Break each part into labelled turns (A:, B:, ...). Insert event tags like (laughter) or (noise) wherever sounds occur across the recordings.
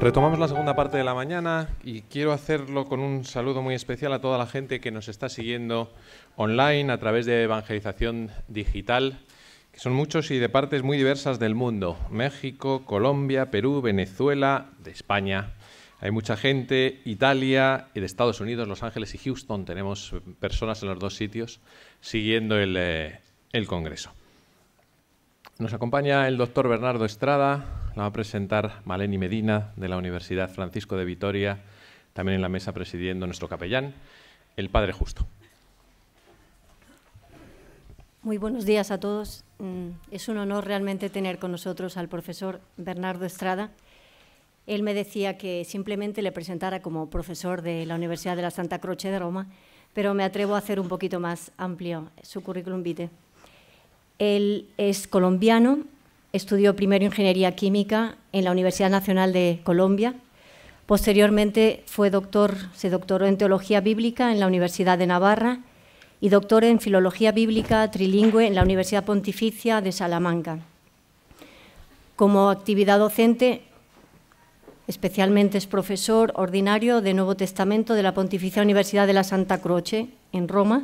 A: Retomamos la segunda parte de la mañana y quiero hacerlo con un saludo muy especial a toda la gente que nos está siguiendo online a través de evangelización digital, que son muchos y de partes muy diversas del mundo, México, Colombia, Perú, Venezuela, de España. Hay mucha gente, Italia y de Estados Unidos, Los Ángeles y Houston, tenemos personas en los dos sitios siguiendo el, eh, el Congreso. Nos acompaña el doctor Bernardo Estrada, la va a presentar Maleni Medina de la Universidad Francisco de Vitoria, también en la mesa presidiendo nuestro capellán, el Padre Justo.
B: Muy buenos días a todos. Mm, es un honor realmente tener con nosotros al profesor Bernardo Estrada. Él me decía que simplemente le presentara como profesor de la Universidad de la Santa Croce de Roma, pero me atrevo a hacer un poquito más amplio su currículum vitae. Él es colombiano, estudió primero ingeniería química en la Universidad Nacional de Colombia. Posteriormente fue se doctoró en teología bíblica en la Universidad de Navarra y doctor en filología bíblica trilingüe en la Universidad Pontificia de Salamanca. Como actividad docente, especialmente es profesor ordinario de Nuevo Testamento de la Pontificia Universidad de la Santa Croce en Roma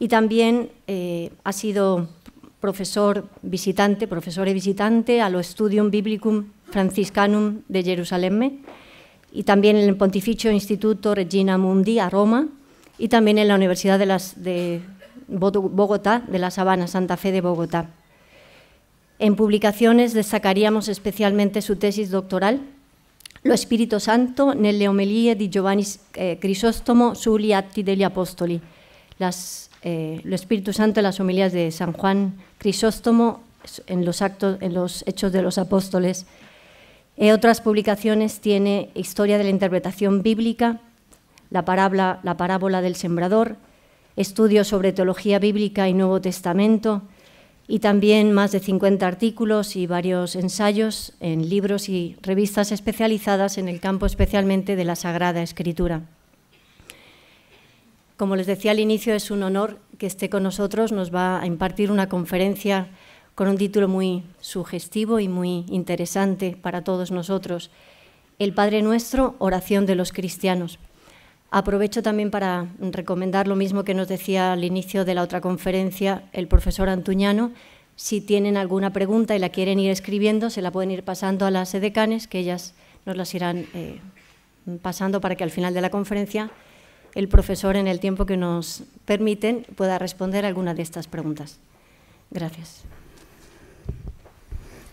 B: y también eh, ha sido profesor visitante, profesor visitante visitante lo Studium Biblicum Franciscanum de Jerusalén y también en el Pontificio Instituto Regina Mundi a Roma y también en la Universidad de, Bogotá, de la Sabana, Santa Fe de Bogotá. En publicaciones destacaríamos especialmente su tesis doctoral, Lo Espíritu Santo nelle omelie di Giovanni eh, Crisostomo sugli degli Apostoli, las eh, lo Espíritu Santo en las homilías de San Juan Crisóstomo, en los, Hechos de los Apóstoles. y eh, otras publicaciones tiene Historia de la Interpretación Bíblica, la parábola, la parábola del Sembrador, estudios sobre teología bíblica y Nuevo Testamento, y también más de 50 artículos y varios ensayos en libros y revistas especializadas en el campo especialmente de la Sagrada Escritura. Como les decía al inicio, es un honor que esté con nosotros. Nos va a impartir una conferencia con un título muy sugestivo y muy interesante para todos nosotros. El Padre Nuestro, oración de los cristianos. Aprovecho también para recomendar lo mismo que nos decía al inicio de la otra conferencia el profesor Antuñano. Si tienen alguna pregunta y la quieren ir escribiendo, se la pueden ir pasando a las edecanes, que ellas nos las irán eh, pasando para que al final de la conferencia el profesor en el tiempo que nos permiten pueda responder alguna de estas preguntas. Gracias.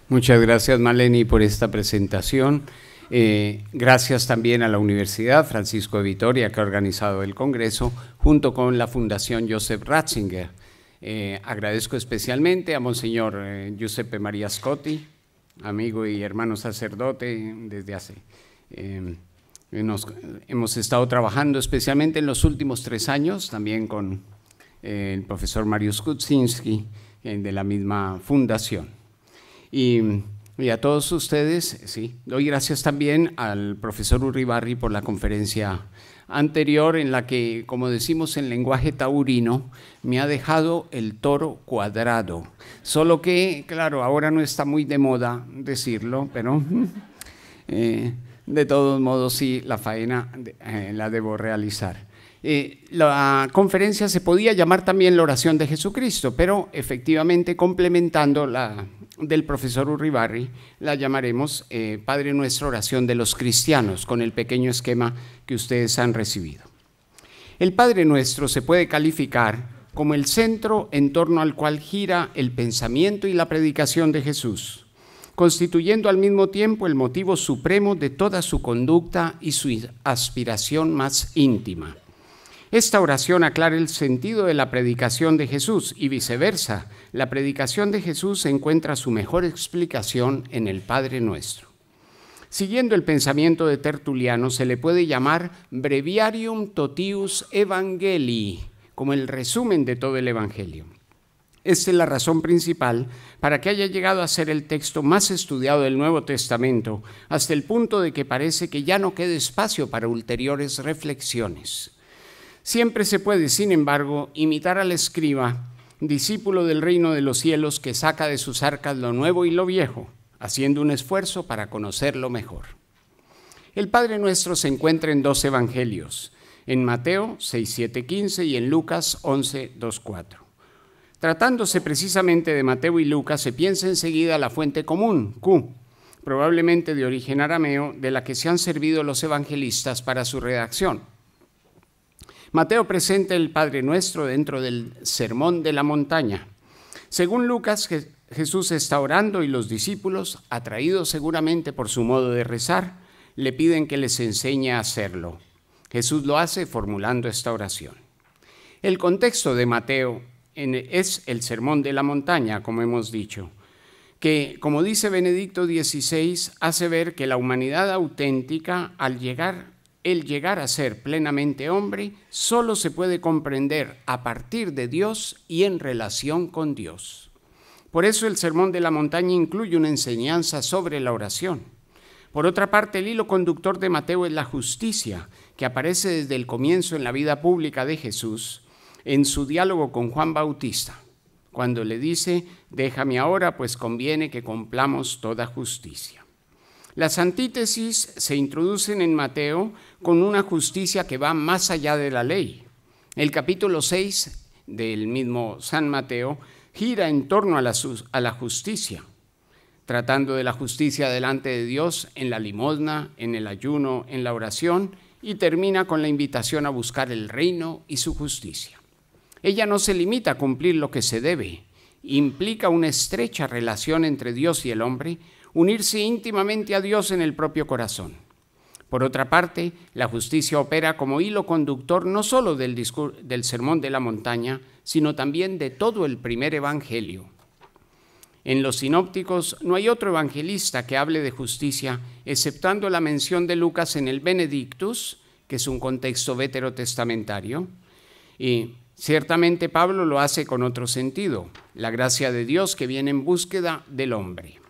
A: Muchas gracias, Maleni, por esta presentación. Eh, gracias también a la Universidad Francisco de Vitoria, que ha organizado el Congreso, junto con la Fundación Joseph Ratzinger. Eh, agradezco especialmente a Monseñor eh, Giuseppe María Scotti, amigo y hermano sacerdote desde hace eh, nos, hemos estado trabajando especialmente en los últimos tres años, también con eh, el profesor Mariusz Kuczynski, eh, de la misma fundación. Y, a todos ustedes, sí, doy gracias también al profesor Uribarri por la conferencia anterior en la que, como decimos en lenguaje taurino, me ha dejado el toro cuadrado. Solo que, claro, ahora no está muy de moda decirlo, pero... (laughs) de todos modos sí la faena eh, la debo realizar. Eh, la conferencia se podía llamar también la oración de Jesucristo, pero efectivamente complementando la del profesor Urribarri, la llamaremos eh, Padre Nuestro Oración de los Cristianos, con el pequeño esquema que ustedes han recibido. El Padre Nuestro se puede calificar como el centro en torno al cual gira el pensamiento y la predicación de Jesús constituyendo al mismo tiempo el motivo supremo de toda su conducta y su aspiración más íntima. Esta oración aclara el sentido de la predicación de Jesús y viceversa. La predicación de Jesús encuentra su mejor explicación en el Padre nuestro. Siguiendo el pensamiento de Tertuliano, se le puede llamar Breviarium Totius Evangelii, como el resumen de todo el Evangelio. Esta es la razón principal para que haya llegado a ser el texto más estudiado del Nuevo Testamento, hasta el punto de que parece que ya no queda espacio para ulteriores reflexiones. Siempre se puede, sin embargo, imitar al escriba, discípulo del reino de los cielos, que saca de sus arcas lo nuevo y lo viejo, haciendo un esfuerzo para conocerlo mejor. El Padre Nuestro se encuentra en dos evangelios, en Mateo 6, 15 y en Lucas 11, 4. Tratándose precisamente de Mateo y Lucas, se piensa enseguida la fuente común, Q, probablemente de origen arameo, de la que se han servido los evangelistas para su redacción. Mateo presenta el Padre Nuestro dentro del Sermón de la Montaña. Según Lucas, Jesús está orando y los discípulos, atraídos seguramente por su modo de rezar, le piden que les enseñe a hacerlo. Jesús lo hace formulando esta oración. El contexto de Mateo es el sermón de la montaña, como hemos dicho, que, como dice Benedicto XVI, hace ver que la humanidad auténtica, al llegar, el llegar a ser plenamente hombre, solo se puede comprender a partir de Dios y en relación con Dios. Por eso el Sermón de la Montaña incluye una enseñanza sobre la oración. Por otra parte, el hilo conductor de Mateo es la justicia, que aparece desde el comienzo en la vida pública de Jesús en su diálogo con Juan Bautista, cuando le dice, déjame ahora, pues conviene que cumplamos toda justicia. Las antítesis se introducen en Mateo con una justicia que va más allá de la ley. El capítulo 6 del mismo San Mateo gira en torno a la, a la justicia, tratando de la justicia delante de Dios en la limosna, en el ayuno, en la oración, y termina con la invitación a buscar el reino y su justicia. Ella no se limita a cumplir lo que se debe, implica una estrecha relación entre Dios y el hombre, unirse íntimamente a Dios en el propio corazón. Por otra parte, la justicia opera como hilo conductor no solo del, del Sermón de la Montaña, sino también de todo el primer Evangelio. En los sinópticos no hay otro evangelista que hable de justicia, exceptando la mención de Lucas en el Benedictus, que es un contexto veterotestamentario, y Ciertamente Pablo lo hace con otro sentido, la gracia de Dios que viene en búsqueda del hombre.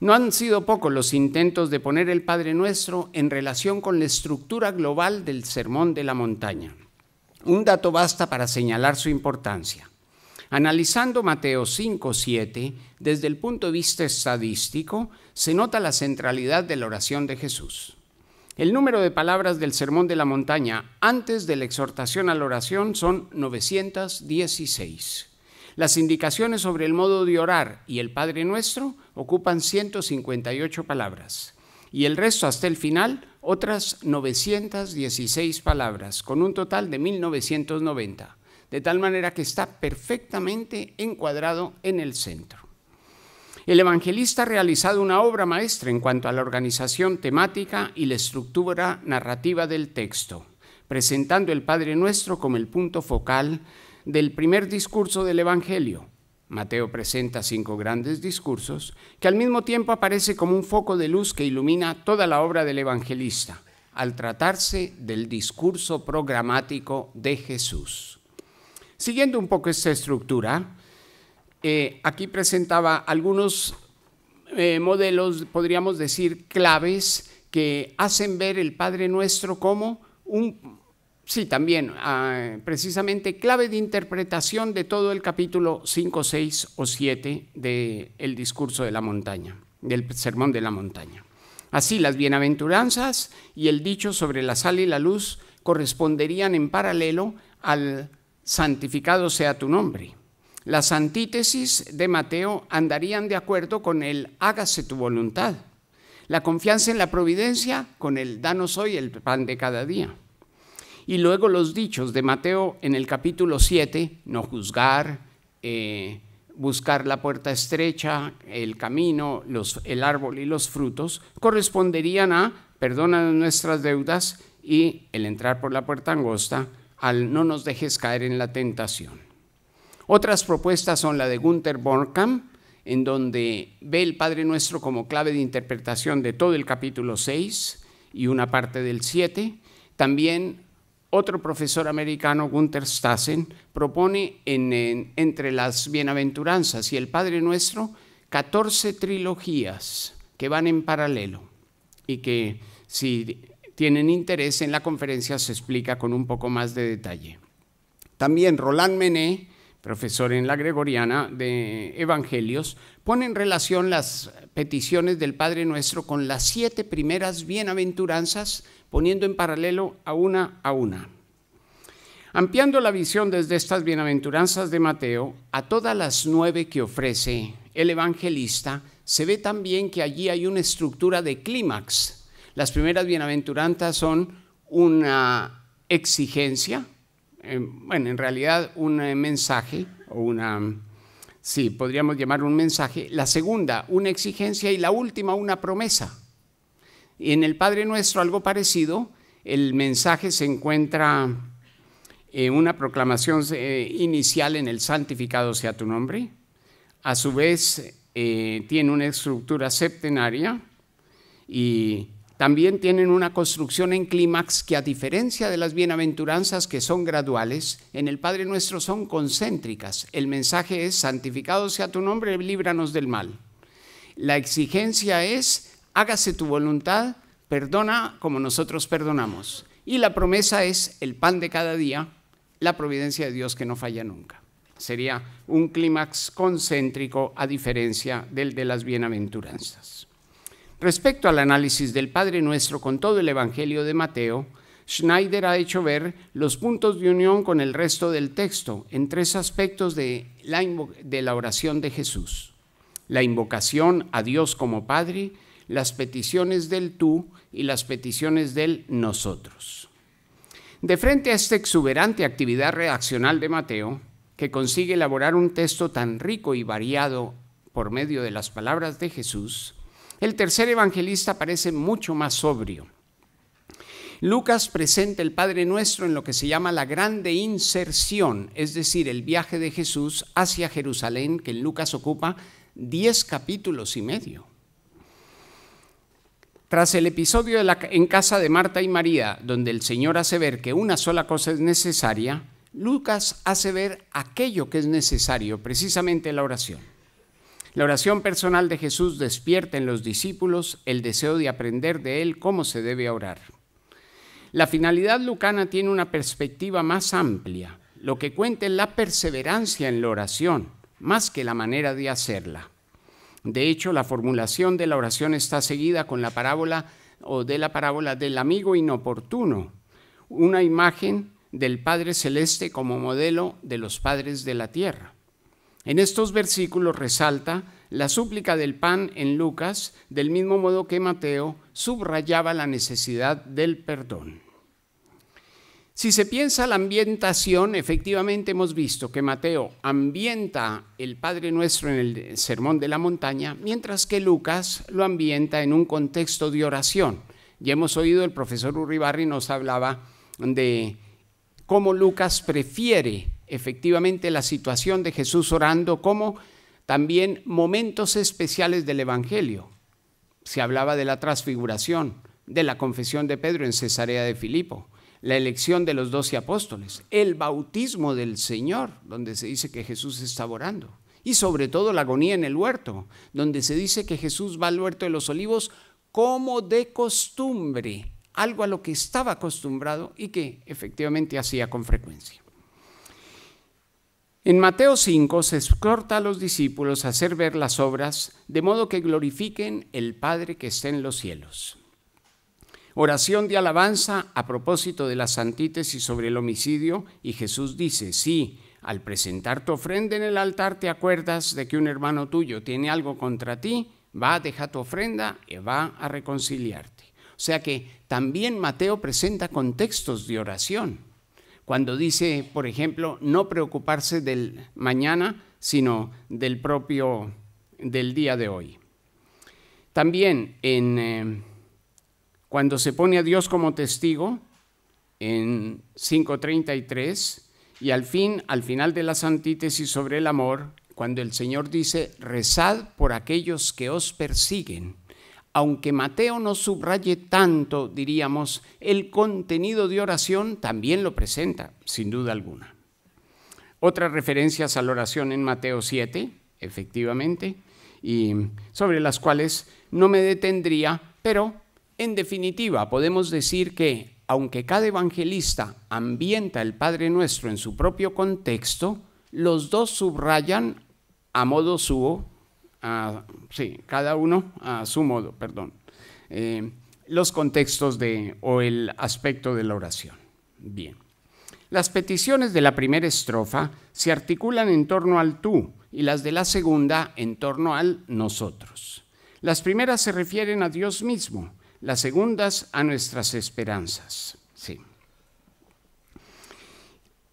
A: No han sido pocos los intentos de poner el Padre Nuestro en relación con la estructura global del Sermón de la Montaña. Un dato basta para señalar su importancia. Analizando Mateo 5.7 desde el punto de vista estadístico, se nota la centralidad de la oración de Jesús. El número de palabras del Sermón de la Montaña antes de la exhortación a la oración son 916. Las indicaciones sobre el modo de orar y el Padre Nuestro ocupan 158 palabras y el resto hasta el final otras 916 palabras, con un total de 1990, de tal manera que está perfectamente encuadrado en el centro. El evangelista ha realizado una obra maestra en cuanto a la organización temática y la estructura narrativa del texto, presentando el Padre Nuestro como el punto focal del primer discurso del Evangelio. Mateo presenta cinco grandes discursos que al mismo tiempo aparece como un foco de luz que ilumina toda la obra del evangelista, al tratarse del discurso programático de Jesús. Siguiendo un poco esta estructura, eh, aquí presentaba algunos eh, modelos, podríamos decir, claves que hacen ver el Padre Nuestro como un, sí, también, ah, precisamente clave de interpretación de todo el capítulo 5, 6 o 7 del discurso de la montaña, del sermón de la montaña. Así, las bienaventuranzas y el dicho sobre la sal y la luz corresponderían en paralelo al santificado sea tu nombre las antítesis de Mateo andarían de acuerdo con el hágase tu voluntad, la confianza en la providencia con el danos hoy el pan de cada día. Y luego los dichos de Mateo en el capítulo 7, no juzgar, eh, buscar la puerta estrecha, el camino, el árbol y los frutos, corresponderían a perdona nuestras deudas y el entrar por la puerta angosta al no nos dejes caer en la tentación. Otras propuestas son la de Gunther Bornkamp, en donde ve el Padre Nuestro como clave de interpretación de todo el capítulo 6 y una parte del 7. También otro profesor americano, Gunther Stassen, propone entre las bienaventuranzas y el Padre Nuestro 14 trilogías que van en paralelo y que si tienen interés en la conferencia se explica con un poco más de detalle. También Roland Menet profesor en la Gregoriana de Evangelios, pone en relación las peticiones del Padre Nuestro con las siete primeras bienaventuranzas, poniendo en paralelo a una a una. Ampliando la visión desde estas bienaventuranzas de Mateo a todas las nueve que ofrece el evangelista, se ve también que allí hay una estructura de clímax. Las primeras bienaventuranzas son una exigencia, eh, bueno, en realidad un eh, mensaje, o una, sí, podríamos llamar un mensaje, la segunda, una exigencia y la última, una promesa. Y en el Padre Nuestro, algo parecido, el mensaje se encuentra en una proclamación eh, inicial en el santificado sea tu nombre. A su vez, tiene una estructura septenaria y también tienen una construcción en clímax que a diferencia de las bienaventuranzas que son graduales, en el Padre nuestro son concéntricas. El mensaje es, santificado sea tu nombre, líbranos del mal. La exigencia es, hágase tu voluntad, perdona como nosotros perdonamos. Y la promesa es el pan de cada día, la providencia de Dios que no falla nunca. Sería un clímax concéntrico a diferencia del de las bienaventuranzas. Respecto al análisis del Padre Nuestro con todo el Evangelio de Mateo, Schneider ha hecho ver los puntos de unión con el resto del texto en tres aspectos de la, oración de Jesús. La invocación a Dios como Padre, las peticiones del tú y las peticiones del nosotros. De frente a esta exuberante actividad reaccional de Mateo, que consigue elaborar un texto tan rico y variado por medio de las palabras de Jesús, el tercer evangelista parece mucho más sobrio. Lucas presenta el Padre Nuestro en lo que se llama la grande inserción, es decir, el viaje de Jesús hacia Jerusalén, que en Lucas ocupa diez capítulos y medio. Tras el episodio en casa de Marta y María, donde el Señor hace ver que una sola cosa es necesaria, Lucas hace ver aquello que es necesario, precisamente la oración. La oración personal de Jesús despierta en los discípulos el deseo de aprender de Él cómo se debe orar. La finalidad lucana tiene una perspectiva más amplia. Lo que cuenta es la perseverancia en la oración, más que la manera de hacerla. De hecho, la formulación de la oración está seguida con la parábola o de la parábola del amigo inoportuno, una imagen del Padre Celeste como modelo de los padres de la tierra. En estos versículos resalta la súplica del pan en Lucas, del mismo modo que Mateo subrayaba la necesidad del perdón. Si se piensa la ambientación, efectivamente hemos visto que Mateo ambienta el Padre Nuestro en el Sermón de la Montaña, mientras que Lucas lo ambienta en un contexto de oración. Ya hemos oído, el profesor Urribarri nos hablaba de cómo Lucas prefiere efectivamente la situación de Jesús orando como también momentos especiales del Evangelio. Se hablaba de la transfiguración, de la confesión de Pedro en Cesarea de Filipo, la elección de los doce apóstoles, el bautismo del Señor, donde se dice que Jesús estaba orando, y sobre todo la agonía en el huerto, donde se dice que Jesús va al huerto de los olivos como de costumbre, algo a lo que estaba acostumbrado y que efectivamente hacía con frecuencia. En Mateo 5 se exhorta a los discípulos a hacer ver las obras de modo que glorifiquen el Padre que está en los cielos. Oración de alabanza a propósito de las antítesis sobre el homicidio y Jesús dice, sí, al presentar tu ofrenda en el altar te acuerdas de que un hermano tuyo tiene algo contra ti, va, deja tu ofrenda y va a reconciliarte. O sea que también Mateo presenta contextos de oración cuando dice, por ejemplo, no preocuparse del mañana, sino del propio, del día de hoy. También en, eh, cuando se pone a Dios como testigo, en 5.33, y al fin, al final de las antítesis sobre el amor, cuando el Señor dice, rezad por aquellos que os persiguen aunque Mateo no subraye tanto, diríamos, el contenido de oración también lo presenta, sin duda alguna. Otras referencias a la oración en Mateo 7, efectivamente, y sobre las cuales no me detendría, pero en definitiva podemos decir que, aunque cada evangelista ambienta el Padre Nuestro en su propio contexto, los dos subrayan a modo suyo sí, cada uno a su modo, perdón, eh, los contextos de, o el aspecto de la oración. Bien. Las peticiones de la primera estrofa se articulan en torno al tú y las de la segunda en torno al nosotros. Las primeras se refieren a Dios mismo, las segundas a nuestras esperanzas. Sí.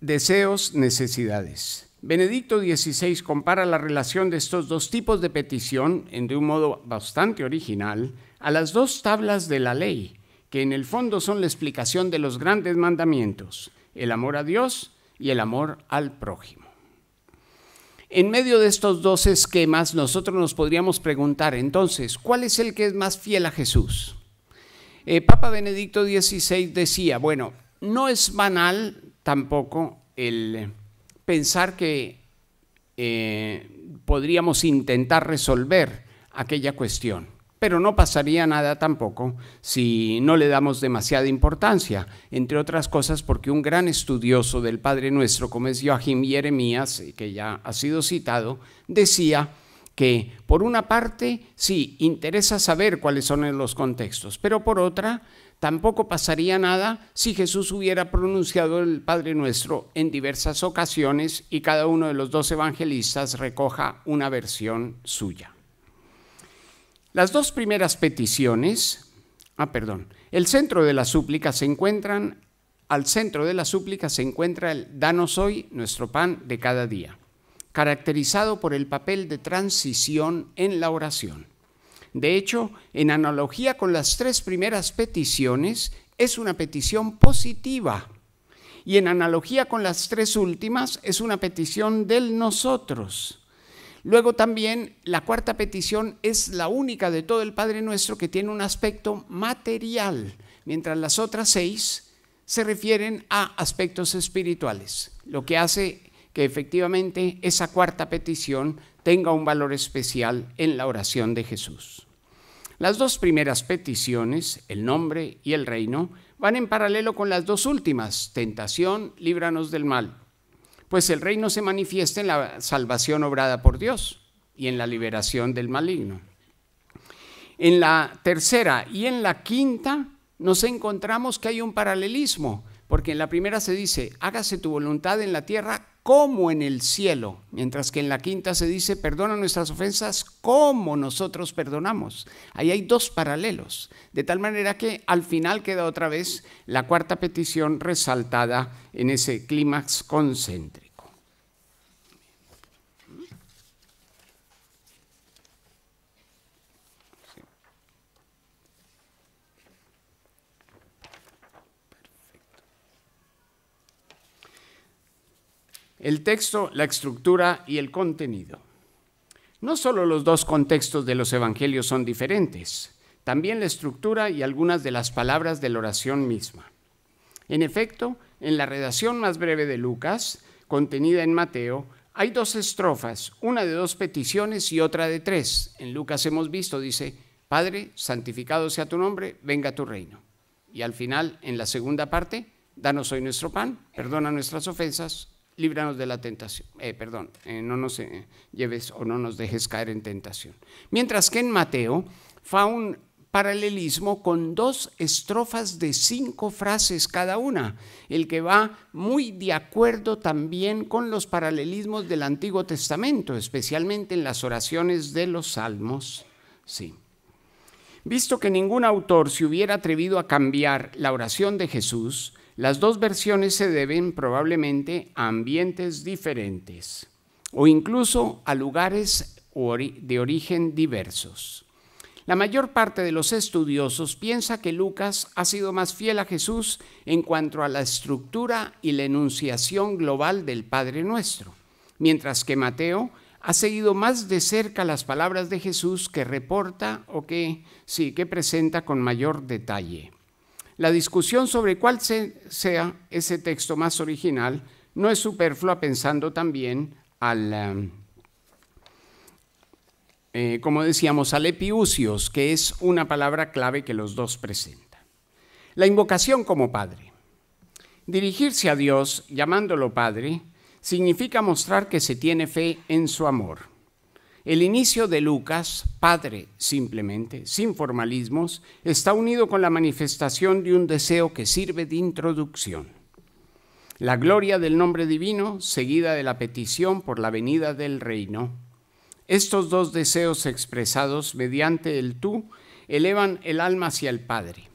A: Deseos, necesidades. Benedicto XVI compara la relación de estos dos tipos de petición, en de un modo bastante original, a las dos tablas de la ley, que en el fondo son la explicación de los grandes mandamientos, el amor a Dios y el amor al prójimo. En medio de estos dos esquemas, nosotros nos podríamos preguntar entonces, ¿cuál es el que es más fiel a Jesús? Eh, Papa Benedicto XVI decía, bueno, no es banal tampoco el pensar que eh, podríamos intentar resolver aquella cuestión. Pero no pasaría nada tampoco si no le damos demasiada importancia, entre otras cosas porque un gran estudioso del Padre Nuestro, como es Joachim Jeremías, que ya ha sido citado, decía que por una parte sí interesa saber cuáles son los contextos, pero por otra Tampoco pasaría nada si Jesús hubiera pronunciado el Padre Nuestro en diversas ocasiones y cada uno de los dos evangelistas recoja una versión suya. Las dos primeras peticiones, ah, perdón, el centro de la súplica se encuentran, al centro de la súplica se encuentra el Danos hoy nuestro pan de cada día, caracterizado por el papel de transición en la oración. De hecho, en analogía con las tres primeras peticiones, es una petición positiva. Y en analogía con las tres últimas, es una petición del nosotros. Luego también la cuarta petición es la única de todo el Padre Nuestro que tiene un aspecto material, mientras las otras seis se refieren a aspectos espirituales, lo que hace que efectivamente esa cuarta petición tenga un valor especial en la oración de Jesús. Las dos primeras peticiones, el nombre y el reino, van en paralelo con las dos últimas, tentación, líbranos del mal, pues el reino se manifiesta en la salvación obrada por Dios y en la liberación del maligno. En la tercera y en la quinta nos encontramos que hay un paralelismo, porque en la primera se dice, hágase tu voluntad en la tierra como en el cielo, mientras que en la quinta se dice, perdona nuestras ofensas como nosotros perdonamos. Ahí hay dos paralelos, de tal manera que al final queda otra vez la cuarta petición resaltada en ese clímax concéntrico. el texto, la estructura y el contenido. No solo los dos contextos de los evangelios son diferentes, también la estructura y algunas de las palabras de la oración misma. En efecto, en la redacción más breve de Lucas, contenida en Mateo, hay dos estrofas, una de dos peticiones y otra de tres. En Lucas hemos visto, dice, Padre, santificado sea tu nombre, venga tu reino. Y al final, en la segunda parte, danos hoy nuestro pan, perdona nuestras ofensas, líbranos de la tentación, eh, perdón, eh, no nos eh, lleves o no nos dejes caer en tentación. Mientras que en Mateo fa un paralelismo con dos estrofas de cinco frases cada una, el que va muy de acuerdo también con los paralelismos del Antiguo Testamento, especialmente en las oraciones de los salmos. Sí. Visto que ningún autor se hubiera atrevido a cambiar la oración de Jesús, las dos versiones se deben probablemente a ambientes diferentes o incluso a lugares de origen diversos. La mayor parte de los estudiosos piensa que Lucas ha sido más fiel a Jesús en cuanto a la estructura y la enunciación global del Padre Nuestro, mientras que Mateo ha seguido más de cerca las palabras de Jesús que reporta o que sí que presenta con mayor detalle. La discusión sobre cuál sea ese texto más original no es superflua pensando también al, eh, eh, como decíamos, al epiusios, que es una palabra clave que los dos presentan. La invocación como Padre. Dirigirse a Dios llamándolo Padre significa mostrar que se tiene fe en su amor. El inicio de Lucas, padre simplemente, sin formalismos, está unido con la manifestación de un deseo que sirve de introducción. La gloria del nombre divino, seguida de la petición por la venida del reino. Estos dos deseos expresados mediante el tú elevan el alma hacia el Padre.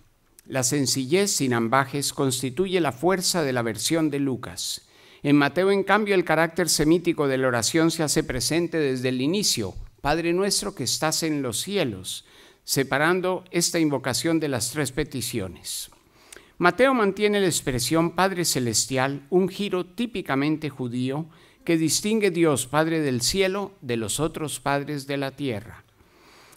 A: La sencillez sin ambajes constituye la fuerza de la versión de Lucas en Mateo, en cambio, el carácter semítico de la oración se hace presente desde el inicio. Padre nuestro que estás en los cielos, separando esta invocación de las tres peticiones. Mateo mantiene la expresión Padre Celestial, un giro típicamente judío que distingue Dios Padre del cielo de los otros padres de la tierra,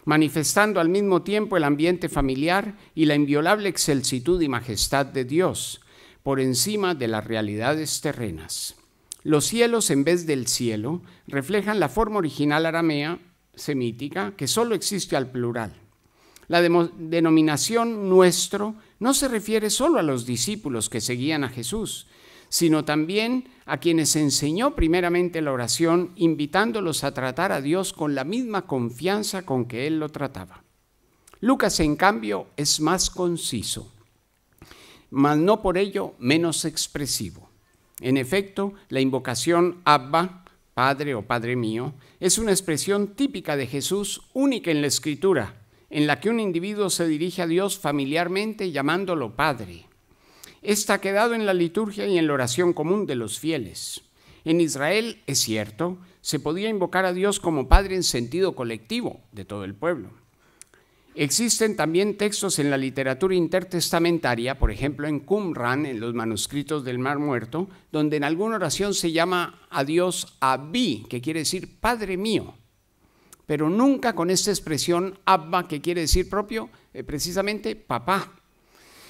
A: manifestando al mismo tiempo el ambiente familiar y la inviolable excelsitud y majestad de Dios, por encima de las realidades terrenas. Los cielos en vez del cielo reflejan la forma original aramea semítica que solo existe al plural. La denominación nuestro no se refiere solo a los discípulos que seguían a Jesús, sino también a quienes enseñó primeramente la oración, invitándolos a tratar a Dios con la misma confianza con que Él lo trataba. Lucas, en cambio, es más conciso mas no por ello menos expresivo. En efecto, la invocación Abba, Padre o Padre mío, es una expresión típica de Jesús, única en la Escritura, en la que un individuo se dirige a Dios familiarmente llamándolo Padre. Esta ha quedado en la liturgia y en la oración común de los fieles. En Israel, es cierto, se podía invocar a Dios como Padre en sentido colectivo de todo el pueblo. Existen también textos en la literatura intertestamentaria, por ejemplo en Qumran, en los manuscritos del Mar Muerto, donde en alguna oración se llama a Dios Abí, que quiere decir Padre mío, pero nunca con esta expresión Abba, que quiere decir propio, eh, precisamente papá.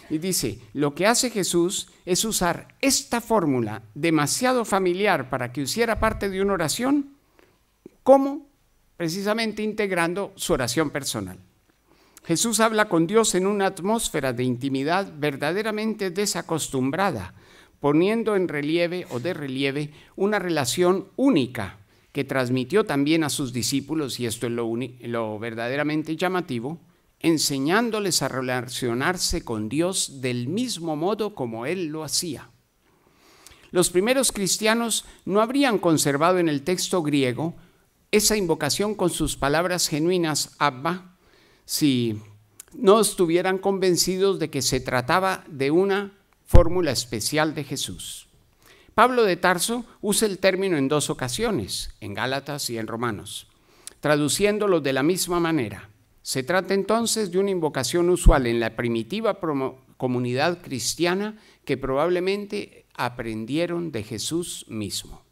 A: Y dice, lo que hace Jesús es usar esta fórmula demasiado familiar para que hiciera parte de una oración, como precisamente integrando su oración personal. Jesús habla con Dios en una atmósfera de intimidad verdaderamente desacostumbrada, poniendo en relieve o de relieve una relación única que transmitió también a sus discípulos, y esto es lo, verdaderamente llamativo, enseñándoles a relacionarse con Dios del mismo modo como Él lo hacía. Los primeros cristianos no habrían conservado en el texto griego esa invocación con sus palabras genuinas, Abba, si no estuvieran convencidos de que se trataba de una fórmula especial de Jesús. Pablo de Tarso usa el término en dos ocasiones, en Gálatas y en Romanos, traduciéndolo de la misma manera. Se trata entonces de una invocación usual en la primitiva comunidad cristiana que probablemente aprendieron de Jesús mismo.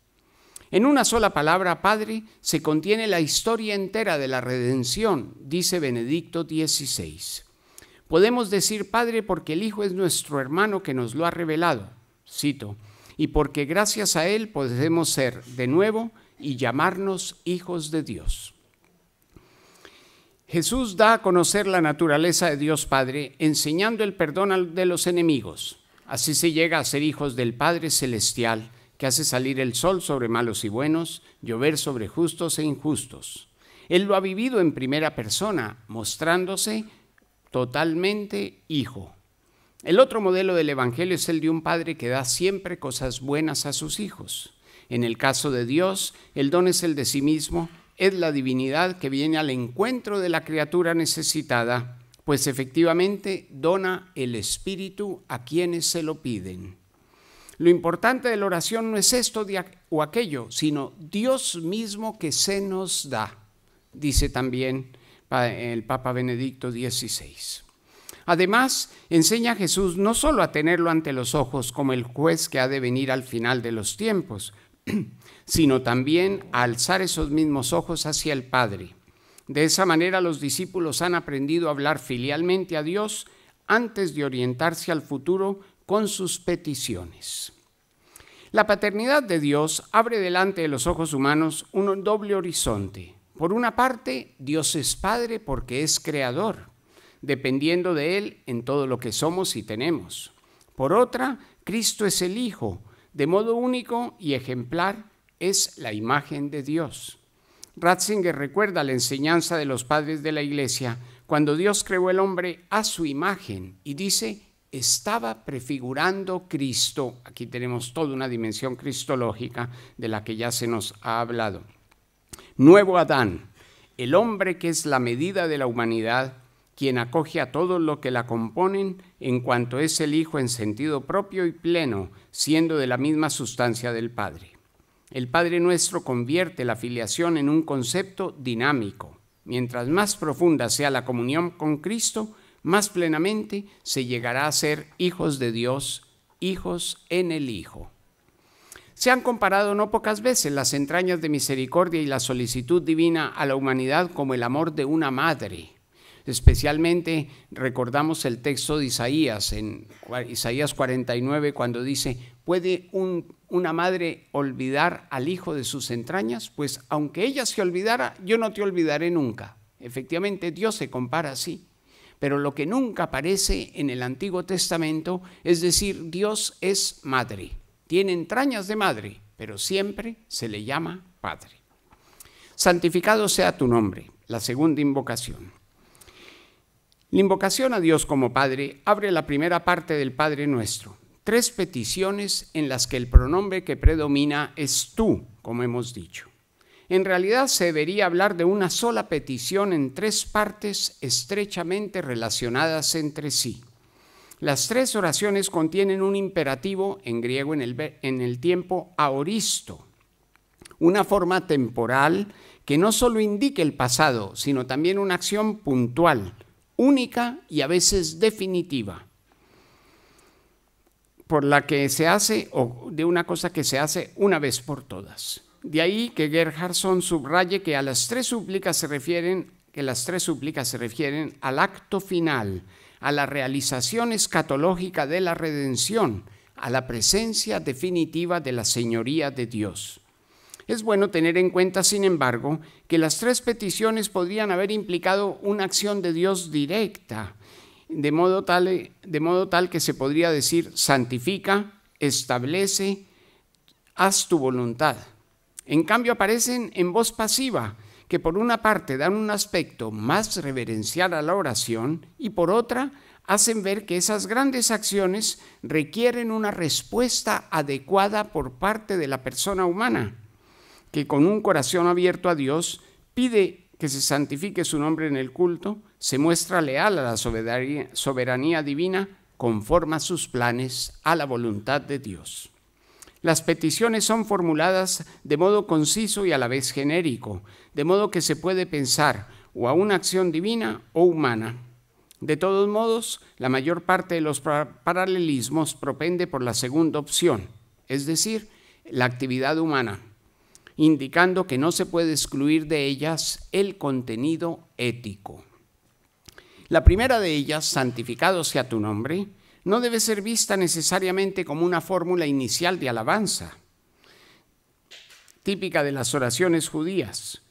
A: En una sola palabra, Padre, se contiene la historia entera de la redención, dice Benedicto 16. Podemos decir Padre porque el Hijo es nuestro hermano que nos lo ha revelado, cito, y porque gracias a Él podemos ser de nuevo y llamarnos hijos de Dios. Jesús da a conocer la naturaleza de Dios Padre enseñando el perdón de los enemigos. Así se llega a ser hijos del Padre Celestial que hace salir el sol sobre malos y buenos, llover sobre justos e injustos. Él lo ha vivido en primera persona, mostrándose totalmente hijo. El otro modelo del Evangelio es el de un padre que da siempre cosas buenas a sus hijos. En el caso de Dios, el don es el de sí mismo, es la divinidad que viene al encuentro de la criatura necesitada, pues efectivamente dona el Espíritu a quienes se lo piden. Lo importante de la oración no es esto o aquello, sino Dios mismo que se nos da, dice también el Papa Benedicto XVI. Además, enseña a Jesús no solo a tenerlo ante los ojos como el juez que ha de venir al final de los tiempos, (clears throat) sino también a alzar esos mismos ojos hacia el Padre. De esa manera los discípulos han aprendido a hablar filialmente a Dios antes de orientarse al futuro con sus peticiones. La paternidad de Dios abre delante de los ojos humanos un doble horizonte. Por una parte, Dios es Padre porque es Creador, dependiendo de Él en todo lo que somos y tenemos. Por otra, Cristo es el Hijo, de modo único y ejemplar es la imagen de Dios. Ratzinger recuerda la enseñanza de los padres de la Iglesia cuando Dios creó el hombre a su imagen y dice, estaba prefigurando Cristo. Aquí tenemos toda una dimensión cristológica de la que ya se nos ha hablado. Nuevo Adán, el hombre que es la medida de la humanidad, quien acoge a todo lo que la componen en cuanto es el Hijo en sentido propio y pleno, siendo de la misma sustancia del Padre. El Padre nuestro convierte la filiación en un concepto dinámico. Mientras más profunda sea la comunión con Cristo, más plenamente se llegará a ser hijos de Dios, hijos en el Hijo. Se han comparado no pocas veces las entrañas de misericordia y la solicitud divina a la humanidad como el amor de una madre. Especialmente recordamos el texto de Isaías, en Isaías 49, cuando dice, ¿puede una madre olvidar al hijo de sus entrañas? Pues aunque ella se olvidara, yo no te olvidaré nunca. Efectivamente, Dios se compara así. Pero lo que nunca aparece en el Antiguo Testamento es decir, Dios es madre. Tiene entrañas de madre, pero siempre se le llama Padre. Santificado sea tu nombre, la segunda invocación. La invocación a Dios como Padre abre la primera parte del Padre nuestro, tres peticiones en las que el pronombre que predomina es tú, como hemos dicho en realidad se debería hablar de una sola petición en tres partes estrechamente relacionadas entre sí. Las tres oraciones contienen un imperativo en griego en el, tiempo aoristo, una forma temporal que no solo indique el pasado, sino también una acción puntual, única y a veces definitiva, por la que se hace, o de una cosa que se hace una vez por todas. De ahí que Gerhardson subraye que a las tres súplicas se refieren, que las tres súplicas se refieren al acto final, a la realización escatológica de la redención, a la presencia definitiva de la señoría de Dios. Es bueno tener en cuenta, sin embargo, que las tres peticiones podrían haber implicado una acción de Dios directa, de modo tal que se podría decir, santifica, establece, haz tu voluntad. En cambio aparecen en voz pasiva, que por una parte dan un aspecto más reverencial a la oración y por otra hacen ver que esas grandes acciones requieren una respuesta adecuada por parte de la persona humana, que con un corazón abierto a Dios pide que se santifique su nombre en el culto, se muestra leal a la soberanía, divina, conforma sus planes a la voluntad de Dios. Las peticiones son formuladas de modo conciso y a la vez genérico, de modo que se puede pensar o a una acción divina o humana. De todos modos, la mayor parte de los paralelismos propende por la segunda opción, es decir, la actividad humana, indicando que no se puede excluir de ellas el contenido ético. La primera de ellas, santificado sea tu nombre, no debe ser vista necesariamente como una fórmula inicial de alabanza, típica de las oraciones judías.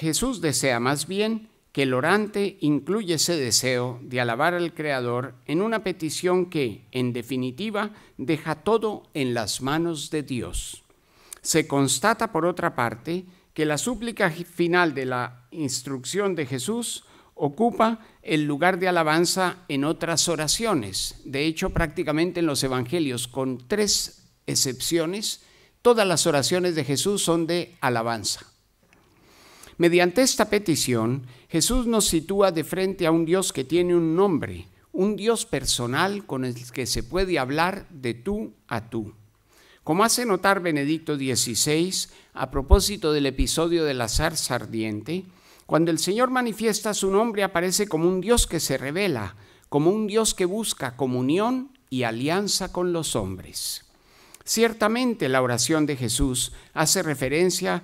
A: Jesús desea más bien que el orante incluya ese deseo de alabar al Creador en una petición que, en definitiva, deja todo en las manos de Dios. Se constata, por otra parte, que la súplica final de la instrucción de Jesús ocupa el lugar de alabanza en otras oraciones. De hecho, prácticamente en los evangelios, con tres excepciones, todas las oraciones de Jesús son de alabanza. Mediante esta petición, Jesús nos sitúa de frente a un Dios que tiene un nombre, un Dios personal con el que se puede hablar de tú a tú. Como hace notar Benedicto XVI, a propósito del episodio de la sardiente. Cuando el Señor manifiesta su nombre aparece como un Dios que se revela, como un Dios que busca comunión y alianza con los hombres. Ciertamente la oración de Jesús hace referencia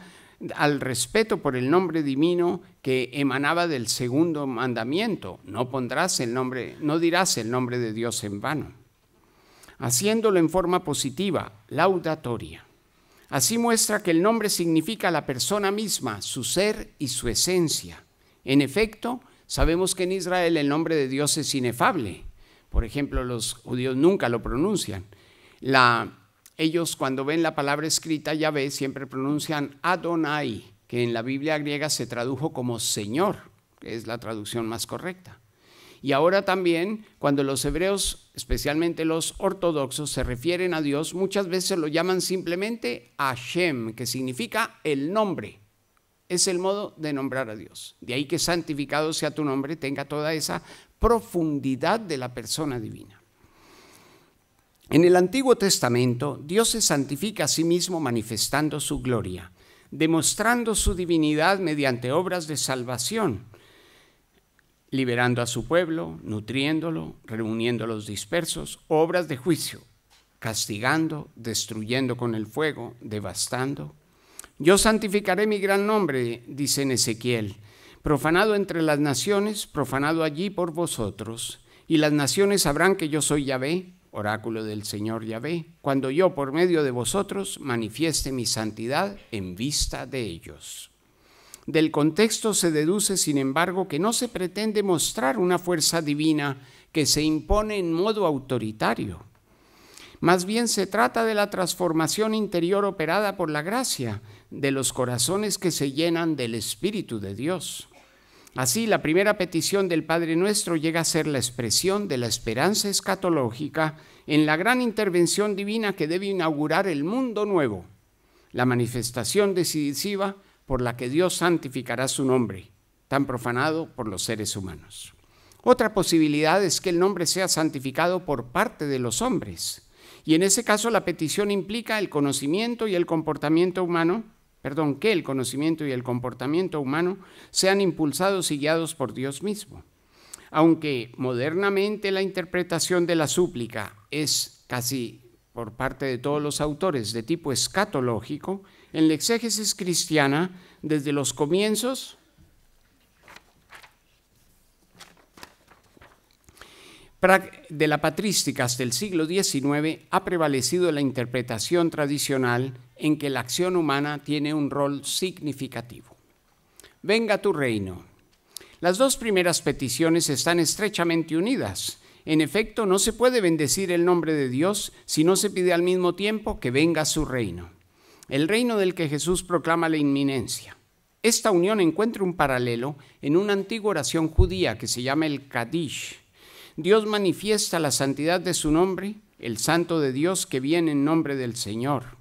A: al respeto por el nombre divino que emanaba del segundo mandamiento, no pondrás el nombre, no dirás el nombre de Dios en vano, haciéndolo en forma positiva, laudatoria. Así muestra que el nombre significa la persona misma, su ser y su esencia. En efecto, sabemos que en Israel el nombre de Dios es inefable. Por ejemplo, los judíos nunca lo pronuncian. La, ellos cuando ven la palabra escrita, ya ve, siempre pronuncian Adonai, que en la Biblia griega se tradujo como Señor, que es la traducción más correcta. Y ahora también, cuando los hebreos, especialmente los ortodoxos, se refieren a Dios, muchas veces lo llaman simplemente Hashem, que significa el nombre. Es el modo de nombrar a Dios. De ahí que santificado sea tu nombre, tenga toda esa profundidad de la persona divina. En el Antiguo Testamento, Dios se santifica a sí mismo manifestando su gloria, demostrando su divinidad mediante obras de salvación liberando a su pueblo, nutriéndolo, reuniendo los dispersos, obras de juicio, castigando, destruyendo con el fuego, devastando. Yo santificaré mi gran nombre, dice Ezequiel, profanado entre las naciones, profanado allí por vosotros, y las naciones sabrán que yo soy Yahvé, oráculo del Señor Yahvé, cuando yo por medio de vosotros manifieste mi santidad en vista de ellos. Del contexto se deduce, sin embargo, que no se pretende mostrar una fuerza divina que se impone en modo autoritario. Más bien se trata de la transformación interior operada por la gracia, de los corazones que se llenan del Espíritu de Dios. Así, la primera petición del Padre Nuestro llega a ser la expresión de la esperanza escatológica en la gran intervención divina que debe inaugurar el mundo nuevo, la manifestación decisiva por la que Dios santificará su nombre, tan profanado por los seres humanos. Otra posibilidad es que el nombre sea santificado por parte de los hombres, y en ese caso la petición implica el conocimiento y el comportamiento humano, perdón, que el conocimiento y el comportamiento humano sean impulsados y guiados por Dios mismo. Aunque modernamente la interpretación de la súplica es casi por parte de todos los autores de tipo escatológico, en la exégesis cristiana desde los comienzos de la patrística hasta el siglo XIX ha prevalecido la interpretación tradicional en que la acción humana tiene un rol significativo. Venga tu reino. Las dos primeras peticiones están estrechamente unidas. En efecto, no se puede bendecir el nombre de Dios si no se pide al mismo tiempo que venga su reino el reino del que Jesús proclama la inminencia. Esta unión encuentra un paralelo en una antigua oración judía que se llama el Kadish. Dios manifiesta la santidad de su nombre, el santo de Dios que viene en nombre del Señor.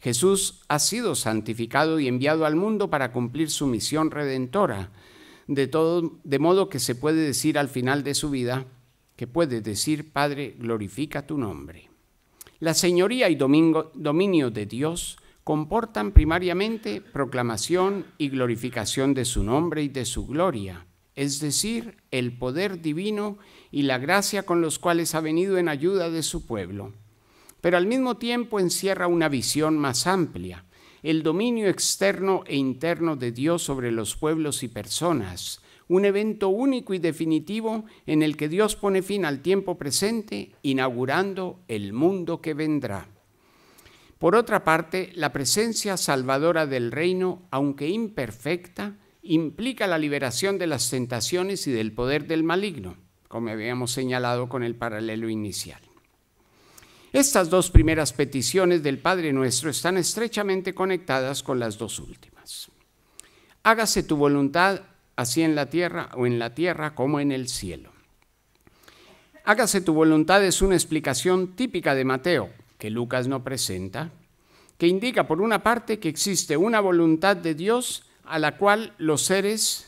A: Jesús ha sido santificado y enviado al mundo para cumplir su misión redentora, de, todo, de modo que se puede decir al final de su vida, que puede decir, Padre, glorifica tu nombre. La señoría y dominio de Dios comportan primariamente proclamación y glorificación de su nombre y de su gloria, es decir, el poder divino y la gracia con los cuales ha venido en ayuda de su pueblo. Pero al mismo tiempo encierra una visión más amplia, el dominio externo e interno de Dios sobre los pueblos y personas, un evento único y definitivo en el que Dios pone fin al tiempo presente, inaugurando el mundo que vendrá. Por otra parte, la presencia salvadora del reino, aunque imperfecta, implica la liberación de las tentaciones y del poder del maligno, como habíamos señalado con el paralelo inicial. Estas dos primeras peticiones del Padre nuestro están estrechamente conectadas con las dos últimas. Hágase tu voluntad así en la tierra o en la tierra como en el cielo. Hágase tu voluntad es una explicación típica de Mateo, que Lucas no presenta, que indica por una parte que existe una voluntad de Dios a la cual los seres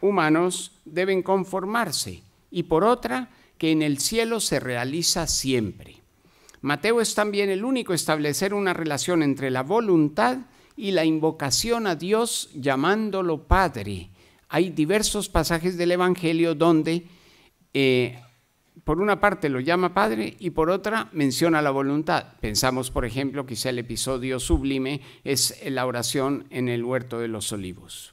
A: humanos deben conformarse y por otra que en el cielo se realiza siempre. Mateo es también el único a establecer una relación entre la voluntad y la invocación a Dios llamándolo Padre. Hay diversos pasajes del Evangelio donde eh, por una parte lo llama Padre y por otra menciona la voluntad. Pensamos, por ejemplo, quizá el episodio sublime es la oración en el huerto de los olivos.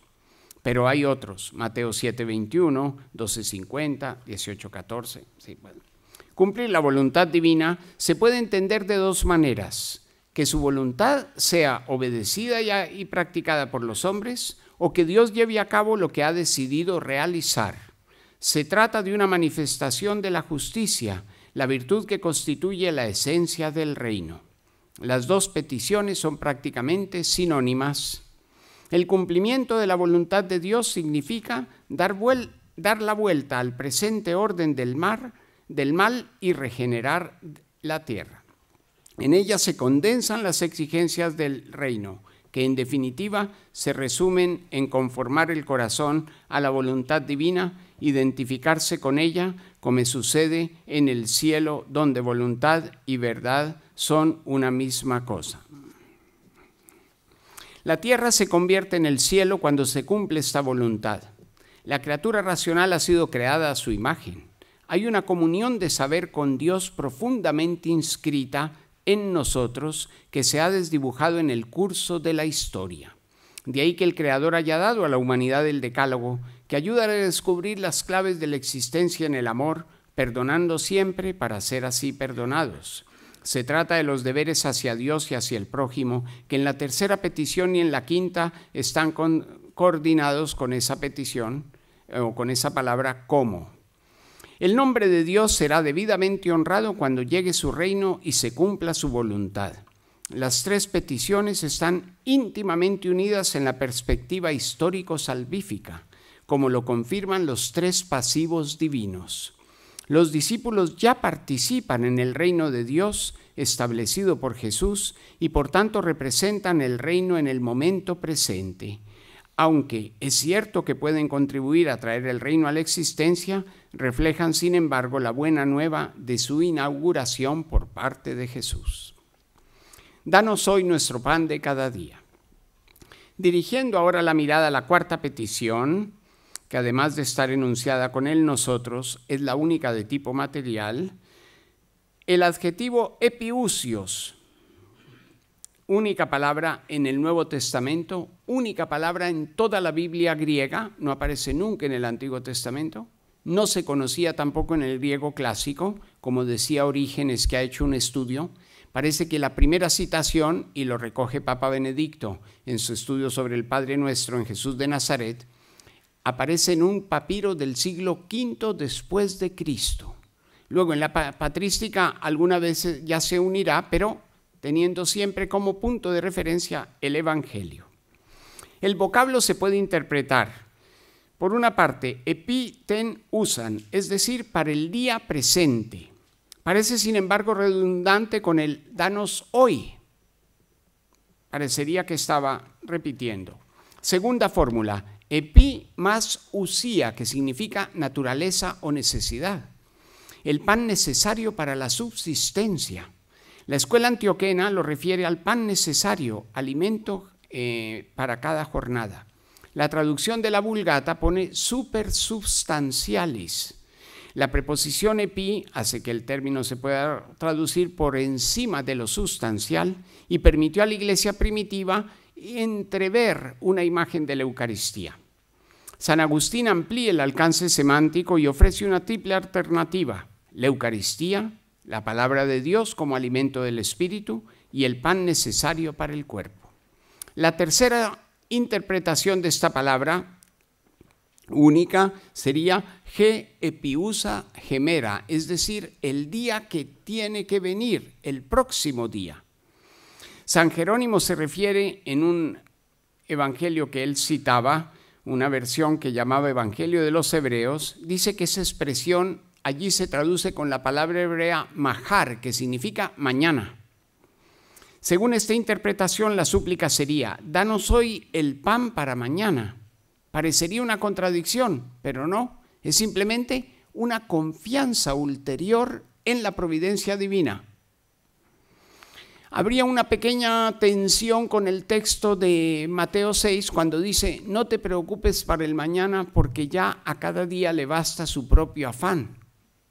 A: Pero hay otros, Mateo 7:21, 12:50, 18:14. Sí, Cumplir la voluntad divina se puede entender de dos maneras, que su voluntad sea obedecida y practicada por los hombres o que Dios lleve a cabo lo que ha decidido realizar. Se trata de una manifestación de la justicia, la virtud que constituye la esencia del reino. Las dos peticiones son prácticamente sinónimas. El cumplimiento de la voluntad de Dios significa dar, la vuelta al presente orden del, del mal y regenerar la tierra. En ella se condensan las exigencias del reino que en definitiva se resumen en conformar el corazón a la voluntad divina, identificarse con ella, como sucede en el cielo, donde voluntad y verdad son una misma cosa. La tierra se convierte en el cielo cuando se cumple esta voluntad. La criatura racional ha sido creada a su imagen. Hay una comunión de saber con Dios profundamente inscrita en nosotros que se ha desdibujado en el curso de la historia. De ahí que el Creador haya dado a la humanidad el decálogo que ayuda a descubrir las claves de la existencia en el amor, perdonando siempre para ser así perdonados. Se trata de los deberes hacia Dios y hacia el prójimo, que en la tercera petición y en la quinta están coordinados con esa petición eh, o con esa palabra como. El nombre de Dios será debidamente honrado cuando llegue su reino y se cumpla su voluntad. Las tres peticiones están íntimamente unidas en la perspectiva histórico-salvífica, como lo confirman los tres pasivos divinos. Los discípulos ya participan en el reino de Dios establecido por Jesús y por tanto representan el reino en el momento presente aunque es cierto que pueden contribuir a traer el reino a la existencia, reflejan sin embargo la buena nueva de su inauguración por parte de Jesús. Danos hoy nuestro pan de cada día. Dirigiendo ahora la mirada a la cuarta petición, que además de estar enunciada con él nosotros, es la única de tipo material, el adjetivo epiusios, única palabra en el Nuevo Testamento única palabra en toda la Biblia griega, no aparece nunca en el Antiguo Testamento, no se conocía tampoco en el griego clásico, como decía Orígenes, que ha hecho un estudio. Parece que la primera citación, y lo recoge Papa Benedicto en su estudio sobre el Padre Nuestro en Jesús de Nazaret, aparece en un papiro del siglo V después de Cristo. Luego en la patrística alguna vez ya se unirá, pero teniendo siempre como punto de referencia el Evangelio. El vocablo se puede interpretar, por una parte, epi, ten, usan, es decir, para el día presente. Parece, sin embargo, redundante con el danos hoy. Parecería que estaba repitiendo. Segunda fórmula, epi más usía, que significa naturaleza o necesidad. El pan necesario para la subsistencia. La escuela antioquena lo refiere al pan necesario, alimento eh, para cada jornada. La traducción de la Vulgata pone supersubstancialis. La preposición epi hace que el término se pueda traducir por encima de lo sustancial y permitió a la iglesia primitiva entrever una imagen de la Eucaristía. San Agustín amplía el alcance semántico y ofrece una triple alternativa, la Eucaristía, la palabra de Dios como alimento del Espíritu y el pan necesario para el cuerpo. La tercera interpretación de esta palabra única sería ge epiusa gemera, es decir, el día que tiene que venir, el próximo día. San Jerónimo se refiere en un evangelio que él citaba, una versión que llamaba Evangelio de los Hebreos, dice que esa expresión allí se traduce con la palabra hebrea majar, que significa mañana. Según esta interpretación, la súplica sería, danos hoy el pan para mañana. Parecería una contradicción, pero no, es simplemente una confianza ulterior en la providencia divina. Habría una pequeña tensión con el texto de Mateo 6 cuando dice, no te preocupes para el mañana porque ya a cada día le basta su propio afán.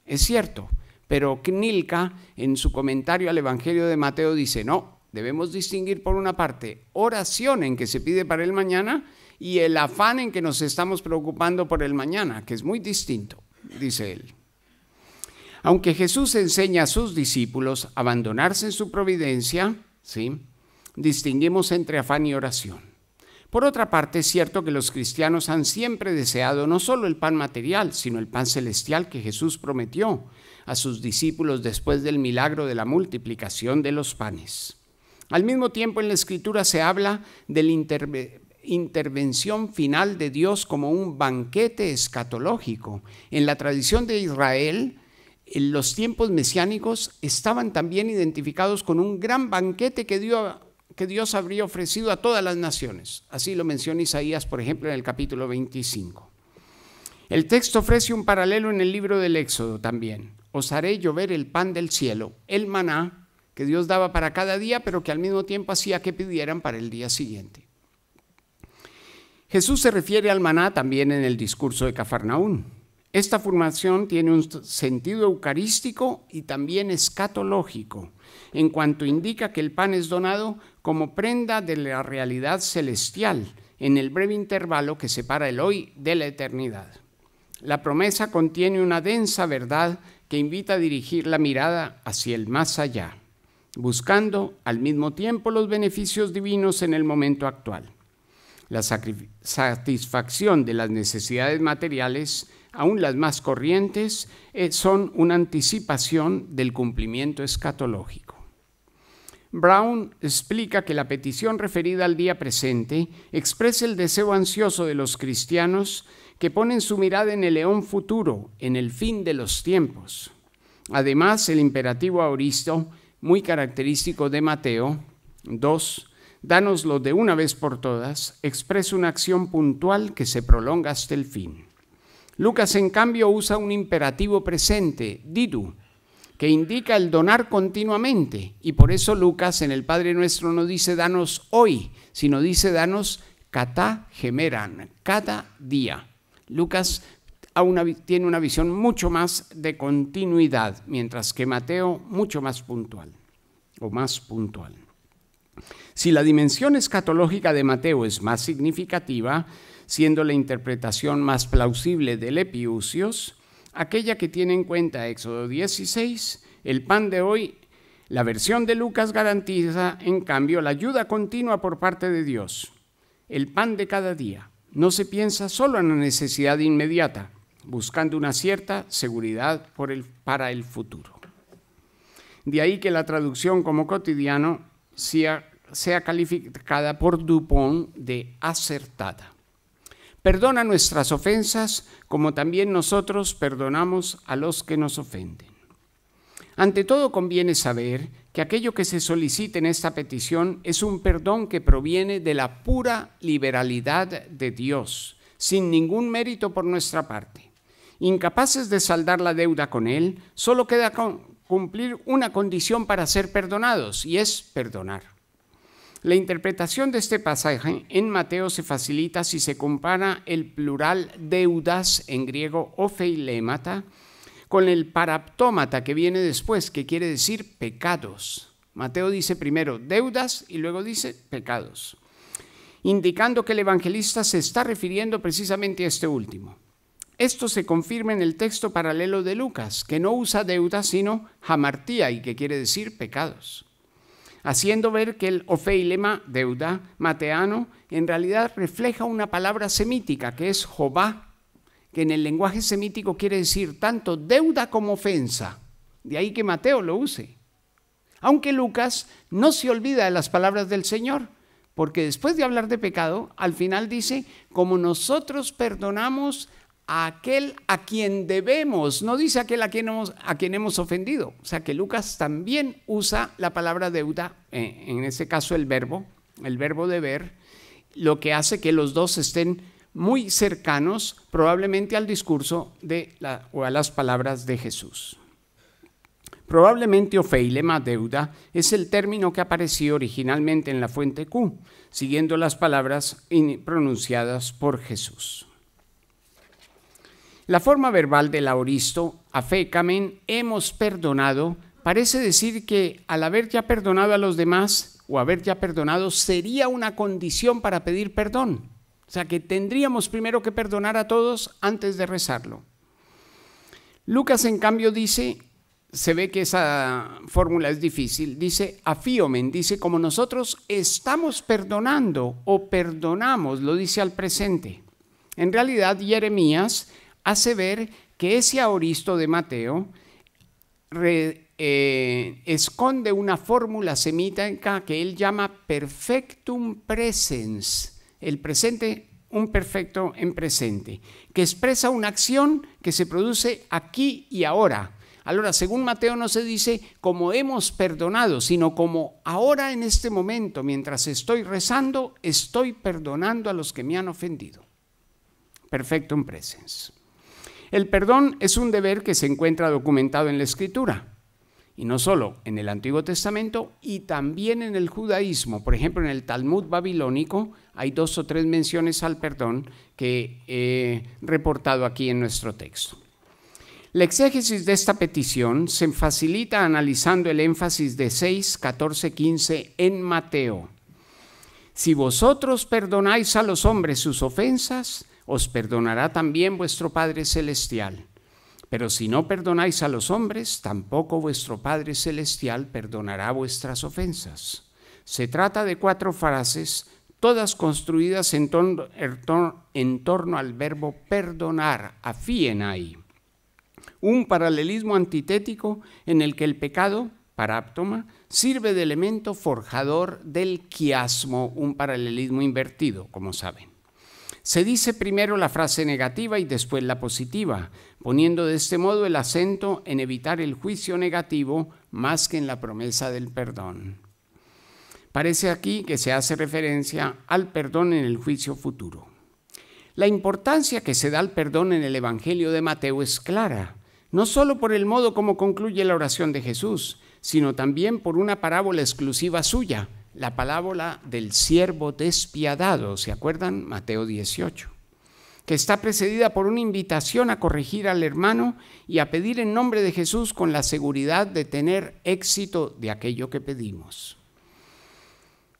A: Es cierto, pero Knilka en su comentario al Evangelio de Mateo dice, no, Debemos distinguir por una parte oración en que se pide para el mañana y el afán en que nos estamos preocupando por el mañana, que es muy distinto, dice él. Aunque Jesús enseña a sus discípulos a abandonarse en su providencia, ¿sí? distinguimos entre afán y oración. Por otra parte, es cierto que los cristianos han siempre deseado no solo el pan material, sino el pan celestial que Jesús prometió a sus discípulos después del milagro de la multiplicación de los panes. Al mismo tiempo en la escritura se habla de la intervención final de Dios como un banquete escatológico. En la tradición de Israel, en eh, los tiempos mesiánicos estaban también identificados con un gran banquete que, que Dios habría ofrecido a todas las naciones. Así lo menciona Isaías, por ejemplo, en el capítulo 25. El texto ofrece un paralelo en el libro del Éxodo también. Os haré llover el pan del cielo, el maná, que Dios daba para cada día, pero que al mismo tiempo hacía que pidieran para el día siguiente. Jesús se refiere al maná también en el discurso de Cafarnaún. Esta formación tiene un sentido eucarístico y también escatológico, en cuanto indica que el pan es donado como prenda de la realidad celestial en el breve intervalo que separa el hoy de la eternidad. La promesa contiene una densa verdad que invita a dirigir la mirada hacia el más allá buscando al mismo tiempo los beneficios divinos en el momento actual. La satisfacción de las necesidades materiales, aun las más corrientes, eh, son una anticipación del cumplimiento escatológico. Brown explica que la petición referida al día presente expresa el deseo ansioso de los cristianos que ponen su mirada en el león futuro, en el fin de los tiempos. Además, el imperativo auristo muy característico de Mateo. Dos, dánoslo de una vez por todas, expresa una acción puntual que se prolonga hasta el fin. Lucas, en cambio, usa un imperativo presente, didu, que indica el donar continuamente. Y por eso Lucas en el Padre Nuestro no dice danos hoy, sino dice danos kata gemeran, cada día. Lucas tiene una visión mucho más de continuidad, mientras que Mateo mucho más puntual o más puntual. Si la dimensión escatológica de Mateo es más significativa, siendo la interpretación más plausible del Epiusios, aquella que tiene en cuenta Éxodo 16, el pan de hoy, la versión de Lucas garantiza, en cambio, la ayuda continua por parte de Dios, el pan de cada día. No se piensa solo en la necesidad inmediata, buscando una cierta seguridad para el futuro. De ahí que la traducción como cotidiano sea, sea calificada por Dupont de acertada. Perdona nuestras ofensas como también nosotros perdonamos a los que nos ofenden. Ante todo conviene saber que aquello que se solicita en esta petición es un perdón que proviene de la pura liberalidad de Dios, sin ningún mérito por nuestra parte incapaces de saldar la deuda con Él, solo queda cumplir una condición para ser perdonados, y es perdonar. La interpretación de este pasaje en Mateo se facilita si se compara el plural deudas en griego ofeilemata con el paraptómata que viene después, que quiere decir pecados. Mateo dice primero deudas y luego dice pecados, indicando que el evangelista se está refiriendo precisamente a este último. Esto se confirma en el texto paralelo de Lucas, que no usa deuda sino hamartía y que quiere decir pecados, haciendo ver que el ofeilema, deuda, mateano, en realidad refleja una palabra semítica que es jobá, que en el lenguaje semítico quiere decir tanto deuda como ofensa. De ahí que Mateo lo use. Aunque Lucas no se olvida de las palabras del Señor, porque después de hablar de pecado, al final dice, como nosotros perdonamos aquel a quien debemos, no dice aquel a quien hemos, a quien hemos ofendido. O sea que Lucas también usa la palabra deuda, eh, en este caso el verbo, el verbo deber, lo que hace que los dos estén muy cercanos probablemente al discurso o a las palabras de Jesús. Probablemente ofeilema deuda es el término que apareció originalmente en la fuente Q, siguiendo las palabras pronunciadas por Jesús. La forma verbal del auristo, afecamen, hemos perdonado, parece decir que al haber ya perdonado a los demás o haber ya perdonado sería una condición para pedir perdón. O sea que tendríamos primero que perdonar a todos antes de rezarlo. Lucas en cambio dice, se ve que esa fórmula es difícil, dice afiomen, dice como nosotros estamos perdonando o perdonamos, lo dice al presente. En realidad Jeremías hace ver que ese aoristo de Mateo eh, esconde una fórmula semítica que él llama perfectum presens, el presente, un perfecto en presente, que expresa una acción que se produce aquí y ahora. Ahora, según Mateo no se dice como hemos perdonado, sino como ahora en este momento, mientras estoy rezando, estoy perdonando a los que me han ofendido. perfectum presens. El perdón es un deber que se encuentra documentado en la Escritura, y no solo en el Antiguo Testamento, y también en el judaísmo. Por ejemplo, en el Talmud babilónico hay dos o tres menciones al perdón que he reportado aquí en nuestro texto. La exégesis de esta petición se facilita analizando el énfasis de 6, 14, 15 en Mateo. Si vosotros perdonáis a los hombres sus ofensas, os perdonará también vuestro Padre Celestial. Pero si no perdonáis a los hombres, tampoco vuestro Padre Celestial perdonará vuestras ofensas. Se trata de cuatro frases, todas construidas en, er, torno, al verbo perdonar, afíen ahí. Un paralelismo antitético en el que el pecado, paráptoma, sirve de elemento forjador del quiasmo, un paralelismo invertido, como saben. Se dice primero la frase negativa y después la positiva, poniendo de este modo el acento en evitar el juicio negativo más que en la promesa del perdón. Parece aquí que se hace referencia al perdón en el juicio futuro. La importancia que se da al perdón en el Evangelio de Mateo es clara, no solo por el modo como concluye la oración de Jesús, sino también por una parábola exclusiva suya, la parábola del siervo despiadado, ¿se acuerdan? Mateo 18, que está precedida por una invitación a corregir al hermano y a pedir en nombre de Jesús con la seguridad de tener éxito de aquello que pedimos.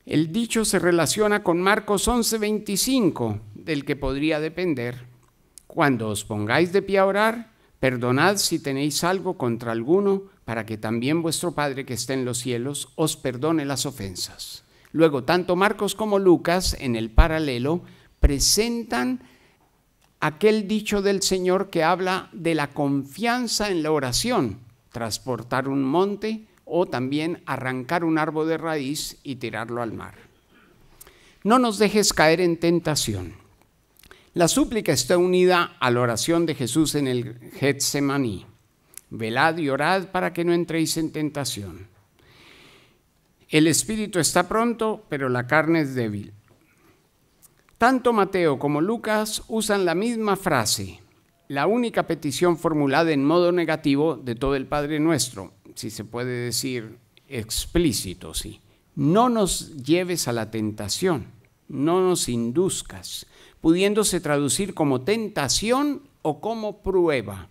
A: El dicho se relaciona con Marcos 11:25, del que podría depender. Cuando os pongáis de pie a orar, perdonad si tenéis algo contra alguno para que también vuestro Padre que está en los cielos os perdone las ofensas. Luego, tanto Marcos como Lucas, en el paralelo, presentan aquel dicho del Señor que habla de la confianza en la oración, transportar un monte o también arrancar un árbol de raíz y tirarlo al mar. No nos dejes caer en tentación. La súplica está unida a la oración de Jesús en el Getsemaní velad y orad para que no entréis en tentación. El espíritu está pronto, pero la carne es débil. Tanto Mateo como Lucas usan la misma frase, la única petición formulada en modo negativo de todo el Padre Nuestro, si se puede decir explícito, sí. No nos lleves a la tentación, no nos induzcas, pudiéndose traducir como tentación o como prueba.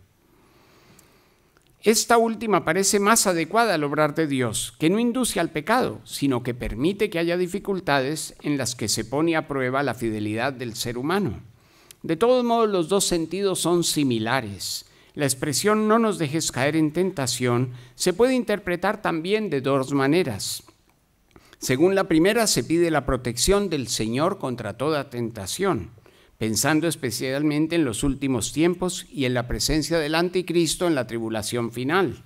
A: Esta última parece más adecuada al obrar de Dios, que no induce al pecado, sino que permite que haya dificultades en las que se pone a prueba la fidelidad del ser humano. De todos modos, los dos sentidos son similares. La expresión no nos dejes caer en tentación se puede interpretar también de dos maneras. Según la primera, se pide la protección del Señor contra toda tentación pensando especialmente en los últimos tiempos y en la presencia del anticristo en la tribulación final.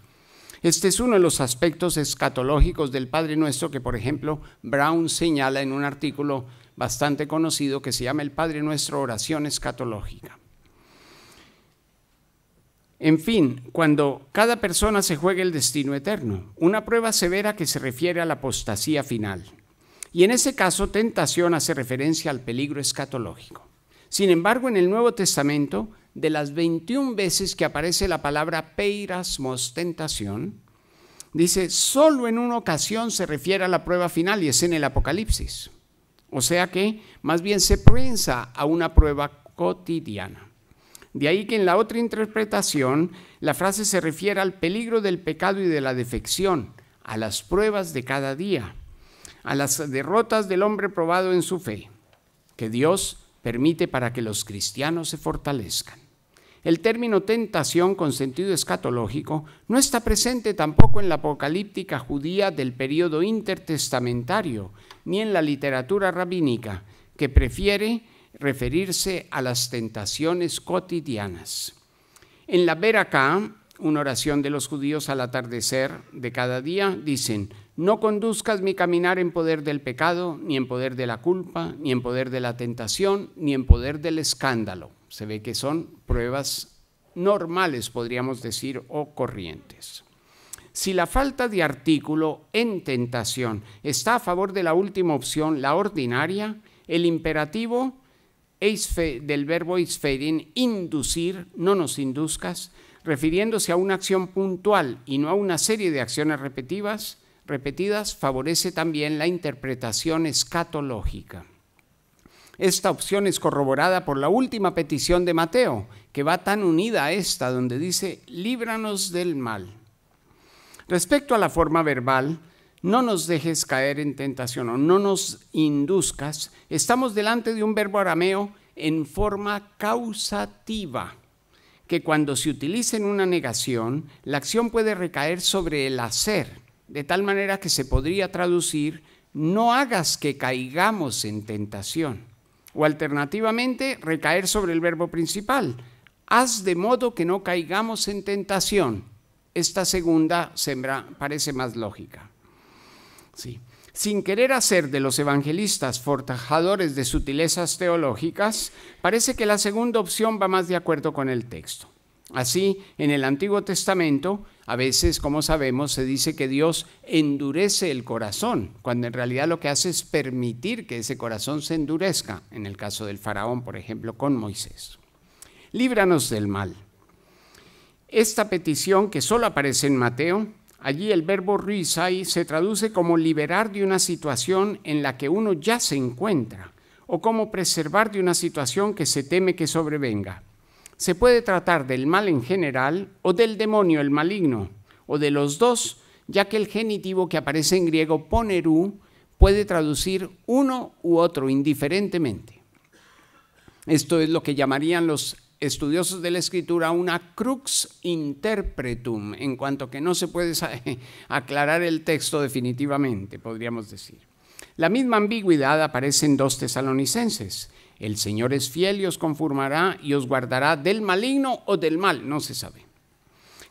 A: Este es uno de los aspectos escatológicos del Padre Nuestro que, por ejemplo, Brown señala en un artículo bastante conocido que se llama El Padre Nuestro Oración Escatológica. En fin, cuando cada persona se juega el destino eterno, una prueba severa que se refiere a la apostasía final. Y en ese caso, tentación hace referencia al peligro escatológico. Sin embargo, en el Nuevo Testamento, de las 21 veces que aparece la palabra peirasmos, tentación, dice, solo en una ocasión se refiere a la prueba final y es en el Apocalipsis. O sea que más bien se prensa a una prueba cotidiana. De ahí que en la otra interpretación la frase se refiere al peligro del pecado y de la defección, a las pruebas de cada día, a las derrotas del hombre probado en su fe, que Dios permite para que los cristianos se fortalezcan. El término tentación con sentido escatológico no está presente tampoco en la apocalíptica judía del periodo intertestamentario, ni en la literatura rabínica, que prefiere referirse a las tentaciones cotidianas. En la Beraká, una oración de los judíos al atardecer de cada día, dicen, no conduzcas mi caminar en poder del pecado, ni en poder de la culpa, ni en poder de la tentación, ni en poder del escándalo. Se ve que son pruebas normales, podríamos decir, o corrientes. Si la falta de artículo en tentación está a favor de la última opción, la ordinaria, el imperativo del verbo isferin, inducir, no nos induzcas, refiriéndose a una acción puntual y no a una serie de acciones repetitivas, repetidas favorece también la interpretación escatológica. Esta opción es corroborada por la última petición de Mateo, que va tan unida a esta, donde dice, líbranos del mal. Respecto a la forma verbal, no nos dejes caer en tentación o no nos induzcas. Estamos delante de un verbo arameo en forma causativa, que cuando se utiliza en una negación, la acción puede recaer sobre el hacer de tal manera que se podría traducir, no hagas que caigamos en tentación. O alternativamente, recaer sobre el verbo principal, haz de modo que no caigamos en tentación. Esta segunda parece más lógica. Sin querer hacer de los evangelistas fortajadores de sutilezas teológicas, parece que la segunda opción va más de acuerdo con el texto. Así, en el Antiguo Testamento, a veces, como sabemos, se dice que Dios endurece el corazón, cuando en realidad lo que hace es permitir que ese corazón se endurezca, en el caso del faraón, por ejemplo, con Moisés. Líbranos del mal. Esta petición que solo aparece en Mateo, allí el verbo ruizai se traduce como liberar de una situación en la que uno ya se encuentra, o como preservar de una situación que se teme que sobrevenga se puede tratar del mal en general o del demonio, el maligno, o de los dos, ya que el genitivo que aparece en griego poneru puede traducir uno u otro indiferentemente. Esto es lo que llamarían los estudiosos de la escritura una crux interpretum, en cuanto que no se puede (laughs) aclarar el texto definitivamente, podríamos decir. La misma ambigüedad aparece en dos tesalonicenses, el Señor es fiel y os conformará y os guardará del maligno o del mal, no se sabe.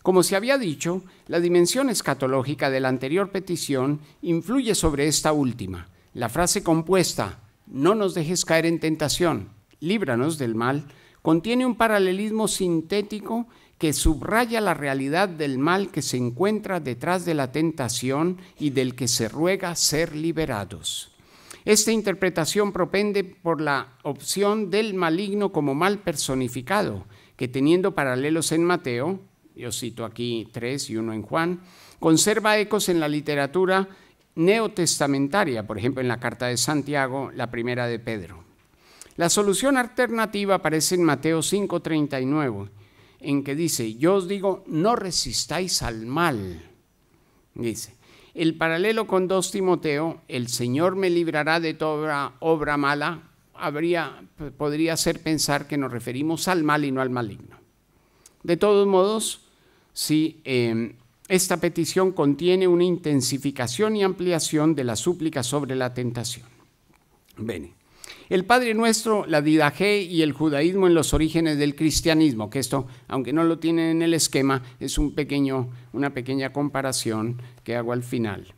A: Como se había dicho, la dimensión escatológica de la anterior petición influye sobre esta última. La frase compuesta, no nos dejes caer en tentación, líbranos del mal, contiene un paralelismo sintético que subraya la realidad del mal que se encuentra detrás de la tentación y del que se ruega ser liberados. Esta interpretación propende por la opción del maligno como mal personificado, que teniendo paralelos en Mateo, yo cito aquí tres y uno en Juan, conserva ecos en la literatura neotestamentaria, por ejemplo en la carta de Santiago, la primera de Pedro. La solución alternativa aparece en Mateo 5:39, en que dice, yo os digo, no resistáis al mal. Dice, el paralelo con 2 Timoteo, el Señor me librará de toda obra mala, habría, podría hacer pensar que nos referimos al mal y no al maligno. De todos modos, si em, esta petición contiene una intensificación y ampliación de la súplica sobre la tentación. Bene. El Padre Nuestro, la Didaje y el judaísmo en los orígenes del cristianismo, que esto, aunque no lo tienen en el esquema, es un pequeño, una pequeña comparación que hago al final.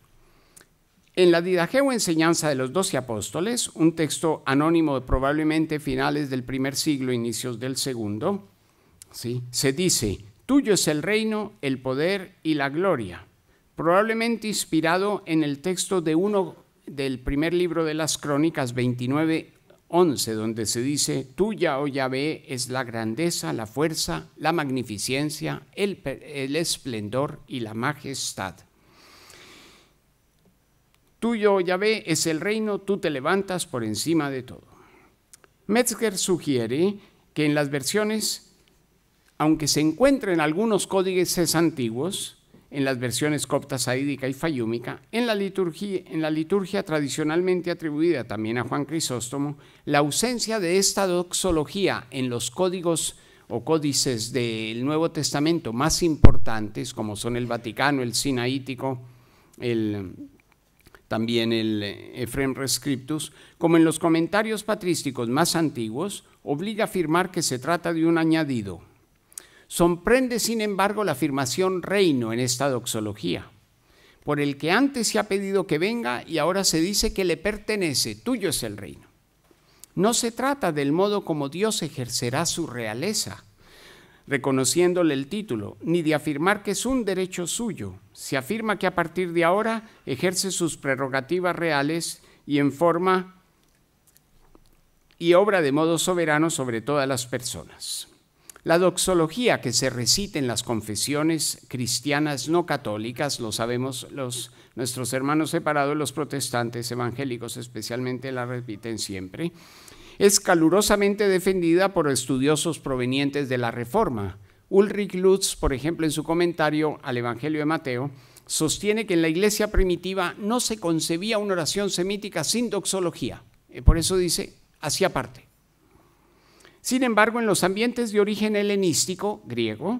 A: En la Didaje o enseñanza de los doce apóstoles, un texto anónimo de probablemente finales del primer siglo, inicios del segundo, ¿sí? se dice, tuyo es el reino, el poder y la gloria, probablemente inspirado en el texto de uno del primer libro de las Crónicas 29.11, donde se dice, Tuya, oh Yahvé, es la grandeza, la fuerza, la magnificencia, el, esplendor y la majestad. Tuyo, oh Yahvé, es el reino, tú te levantas por encima de todo. Metzger sugiere que en las versiones, aunque se encuentren algunos códices antiguos, en las versiones copta saídica y fayúmica, en la, liturgia, tradicionalmente atribuida también a Juan Crisóstomo, la ausencia de esta doxología en los códigos o códices del Nuevo Testamento más importantes, como son el Vaticano, el Sinaítico, también el eh, Efrem Rescriptus, como en los comentarios patrísticos más antiguos, obliga a afirmar que se trata de un añadido, Sorprende, sin embargo, la afirmación reino en esta doxología, por el que antes se ha pedido que venga y ahora se dice que le pertenece, tuyo es el reino. No se trata del modo como Dios ejercerá su realeza, reconociéndole el título, ni de afirmar que es un derecho suyo. Se afirma que a partir de ahora ejerce sus prerrogativas reales y en forma y obra de modo soberano sobre todas las personas. La doxología que se recita en las confesiones cristianas no católicas, lo sabemos los, nuestros hermanos separados, los protestantes evangélicos especialmente la repiten siempre, es calurosamente defendida por estudiosos provenientes de la Reforma. Ulrich Lutz, por ejemplo, en su comentario al Evangelio de Mateo, sostiene que en la iglesia primitiva no se concebía una oración semítica sin doxología. Eh, por eso dice, hacia aparte. Sin embargo, en los ambientes de origen helenístico, griego,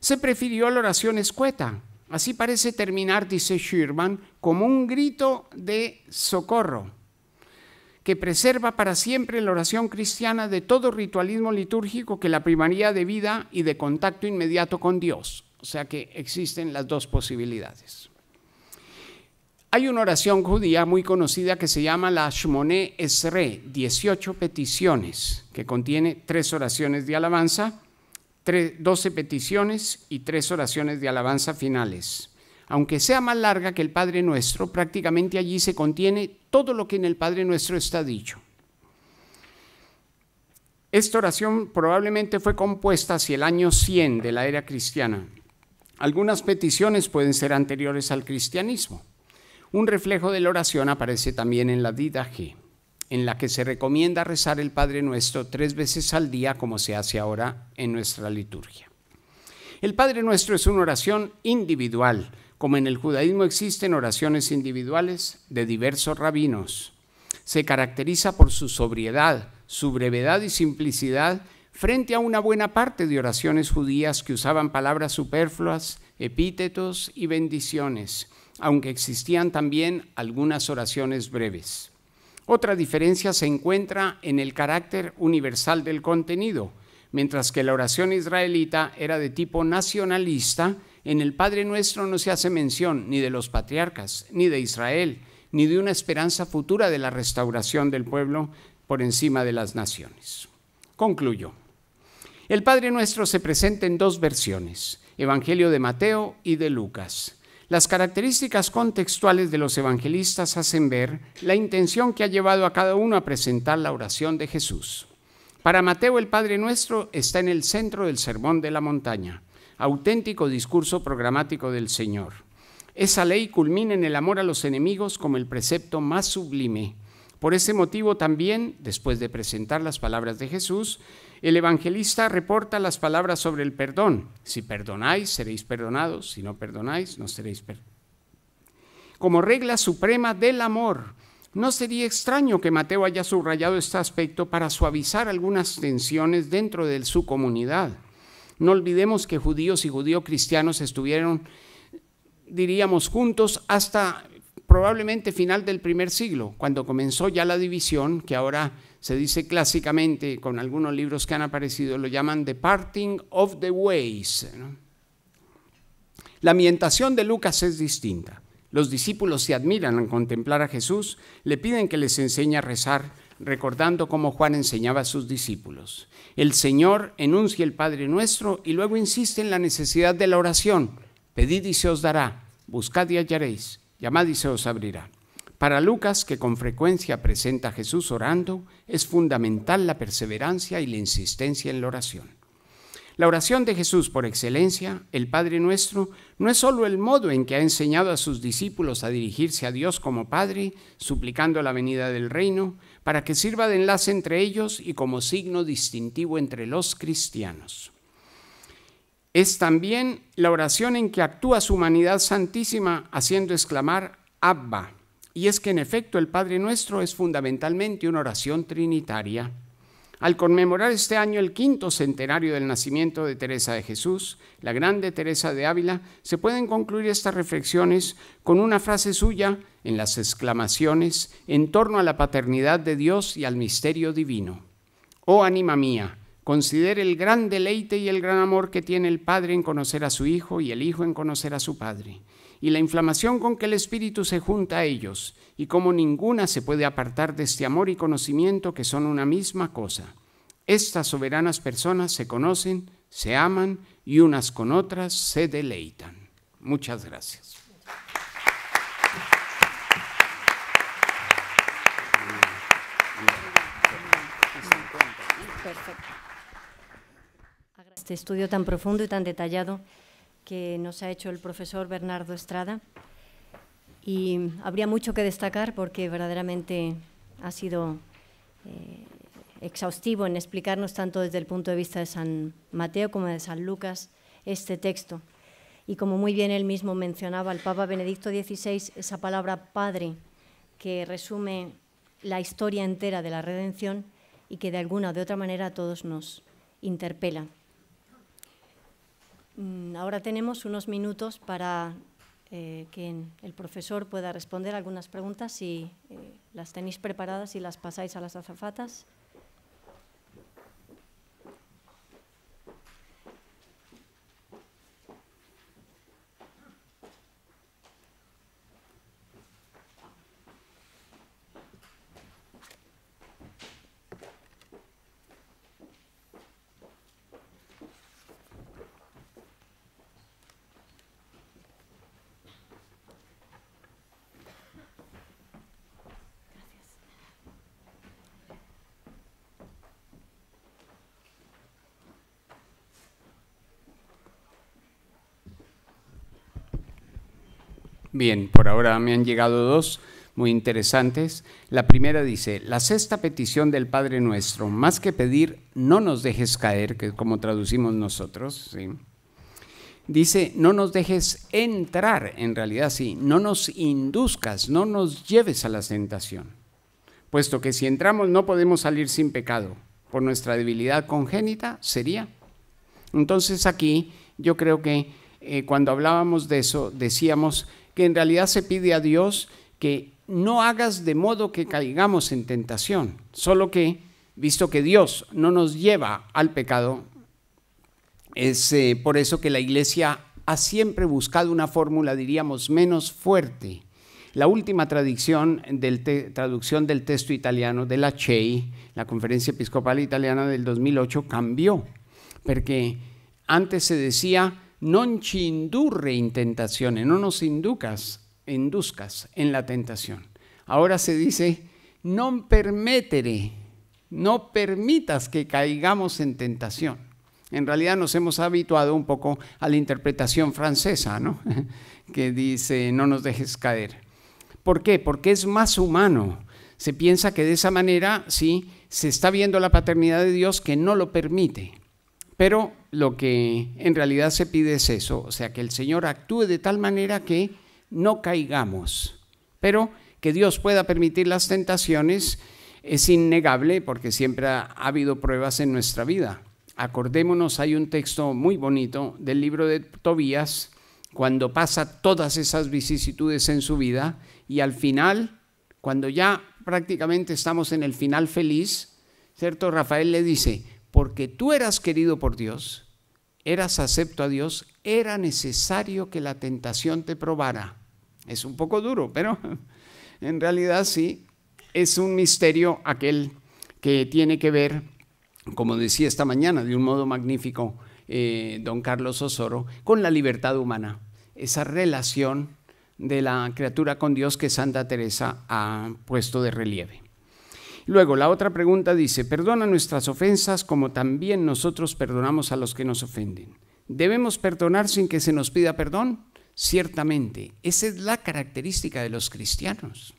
A: se prefirió la oración escueta. Así parece terminar, dice sherman como un grito de socorro que preserva para siempre la oración cristiana de todo ritualismo litúrgico que la primaría de vida y de contacto inmediato con Dios. O sea que existen las dos posibilidades. Hay una oración judía muy conocida que se llama la Shmoné Esre, 18 peticiones, que contiene tres oraciones de alabanza, 12 peticiones y tres oraciones de alabanza finales. Aunque sea más larga que el Padre Nuestro, prácticamente allí se contiene todo lo que en el Padre Nuestro está dicho. Esta oración probablemente fue compuesta hacia el año 100 de la era cristiana. Algunas peticiones pueden ser anteriores al cristianismo. Un reflejo de la oración aparece también en la G en la que se recomienda rezar el Padre Nuestro tres veces al día, como se hace ahora en nuestra liturgia. El Padre Nuestro es una oración individual, como en el judaísmo existen oraciones individuales de diversos rabinos. Se caracteriza por su sobriedad, su brevedad y simplicidad frente a una buena parte de oraciones judías que usaban palabras superfluas, epítetos y bendiciones, aunque existían también algunas oraciones breves. Otra diferencia se encuentra en el carácter universal del contenido. Mientras que la oración israelita era de tipo nacionalista, en el Padre Nuestro no se hace mención ni de los patriarcas, ni de Israel, ni de una esperanza futura de la restauración del pueblo por encima de las naciones. Concluyo. El Padre Nuestro se presenta en dos versiones, Evangelio de Mateo y de Lucas. Las características contextuales de los evangelistas hacen ver la intención que ha llevado a cada uno a presentar la oración de Jesús. Para Mateo el Padre Nuestro está en el centro del Sermón de la Montaña, auténtico discurso programático del Señor. Esa ley culmina en el amor a los enemigos como el precepto más sublime. Por ese motivo también, después de presentar las palabras de Jesús, el evangelista reporta las palabras sobre el perdón. Si perdonáis, seréis perdonados. Si no perdonáis, no seréis perdonados. Como regla suprema del amor, no sería extraño que Mateo haya subrayado este aspecto para suavizar algunas tensiones dentro de su comunidad. No olvidemos que judíos y judío cristianos estuvieron, diríamos, juntos hasta probablemente final del primer siglo, cuando comenzó ya la división, que ahora se dice clásicamente con algunos libros que han aparecido, lo llaman The Parting of the Ways. La ambientación de Lucas es distinta. Los discípulos se admiran al contemplar a Jesús, le piden que les enseñe a rezar, recordando cómo Juan enseñaba a sus discípulos. El Señor enuncia el Padre nuestro y luego insiste en la necesidad de la oración. Pedid y se os dará, buscad y hallaréis, Llamad y se os abrirá. Para Lucas, que con frecuencia presenta a Jesús orando, es fundamental la perseverancia y la insistencia en la oración. La oración de Jesús por excelencia, el Padre nuestro, no es solo el modo en que ha enseñado a sus discípulos a dirigirse a Dios como Padre, suplicando la venida del reino, para que sirva de enlace entre ellos y como signo distintivo entre los cristianos es también la oración en que actúa su humanidad santísima haciendo exclamar Abba. Y es que en efecto el Padre Nuestro es fundamentalmente una oración trinitaria. Al conmemorar este año el quinto centenario del nacimiento de Teresa de Jesús, la grande Teresa de Ávila, se pueden concluir estas reflexiones con una frase suya en las exclamaciones en torno a la paternidad de Dios y al misterio divino. Oh ánima mía, considere el gran deleite y el gran amor que tiene el Padre en conocer a su Hijo y el Hijo en conocer a su Padre, y la inflamación con que el Espíritu se junta a ellos, y cómo ninguna se puede apartar de este amor y conocimiento que son una misma cosa. Estas soberanas personas se conocen, se aman y unas con otras se deleitan. Muchas gracias.
B: este estudio tan profundo y tan detallado que nos ha hecho el profesor Bernardo Estrada. Y habría mucho que destacar porque verdaderamente ha sido eh, exhaustivo en explicarnos tanto desde el punto de vista de San Mateo como de San Lucas este texto. Y como muy bien él mismo mencionaba, el Papa Benedicto XVI, esa palabra Padre, que resume la historia entera de la redención y que de alguna o de otra manera a todos nos interpela. Mm, ahora tenemos unos minutos para eh, que el profesor pueda responder algunas preguntas si eh, las tenéis preparadas y las pasáis a las azafatas.
A: Bien, por ahora me han llegado dos muy interesantes. La primera dice, la sexta petición del Padre Nuestro, más que pedir, no nos dejes caer, que es como traducimos nosotros, dice, no nos dejes entrar, en realidad sí, no nos induzcas, no nos lleves a la tentación, puesto que si entramos no podemos salir sin pecado, por nuestra debilidad congénita sería. Entonces aquí yo creo que eh, cuando hablábamos de eso decíamos, que en realidad se pide a Dios que no hagas de modo que caigamos en tentación, solo que, visto que Dios no nos lleva al pecado, es eh, por eso que la iglesia ha siempre buscado una fórmula, diríamos, menos fuerte. La última traducción del texto italiano de la CEI, la Conferencia Episcopal Italiana del 2008, cambió, porque antes se decía non ci in no nos inducas, induzcas en la tentación. Ahora se dice, non permettere, no permitas que caigamos en tentación. En realidad nos hemos habituado un poco a la interpretación francesa, ¿no? (laughs) que dice, no nos dejes caer. ¿Por qué? Porque es más humano. Se piensa que de esa manera, sí, se está viendo la paternidad de Dios que no lo permite. Pero lo que en realidad se pide es eso, o sea, que el Señor actúe de tal manera que no caigamos, pero que Dios pueda permitir las tentaciones es innegable porque siempre ha, habido pruebas en nuestra vida. Acordémonos, hay un texto muy bonito del libro de Tobías, cuando pasa todas esas vicisitudes en su vida y al final, cuando ya prácticamente estamos en el final feliz, ¿cierto? Rafael le dice, porque tú eras querido por Dios, eras acepto a Dios, era necesario que la tentación te probara. Es un poco duro, pero (laughs) en realidad sí, es un misterio aquel que tiene que ver, como decía esta mañana de un modo magnífico eh, don Carlos Osoro, con la libertad humana, esa relación de la criatura con Dios que Santa Teresa ha puesto de relieve. Luego, la otra pregunta dice, perdona nuestras ofensas como también nosotros perdonamos a los que nos ofenden. ¿Debemos perdonar sin que se nos pida perdón? Ciertamente, esa es la característica de los cristianos.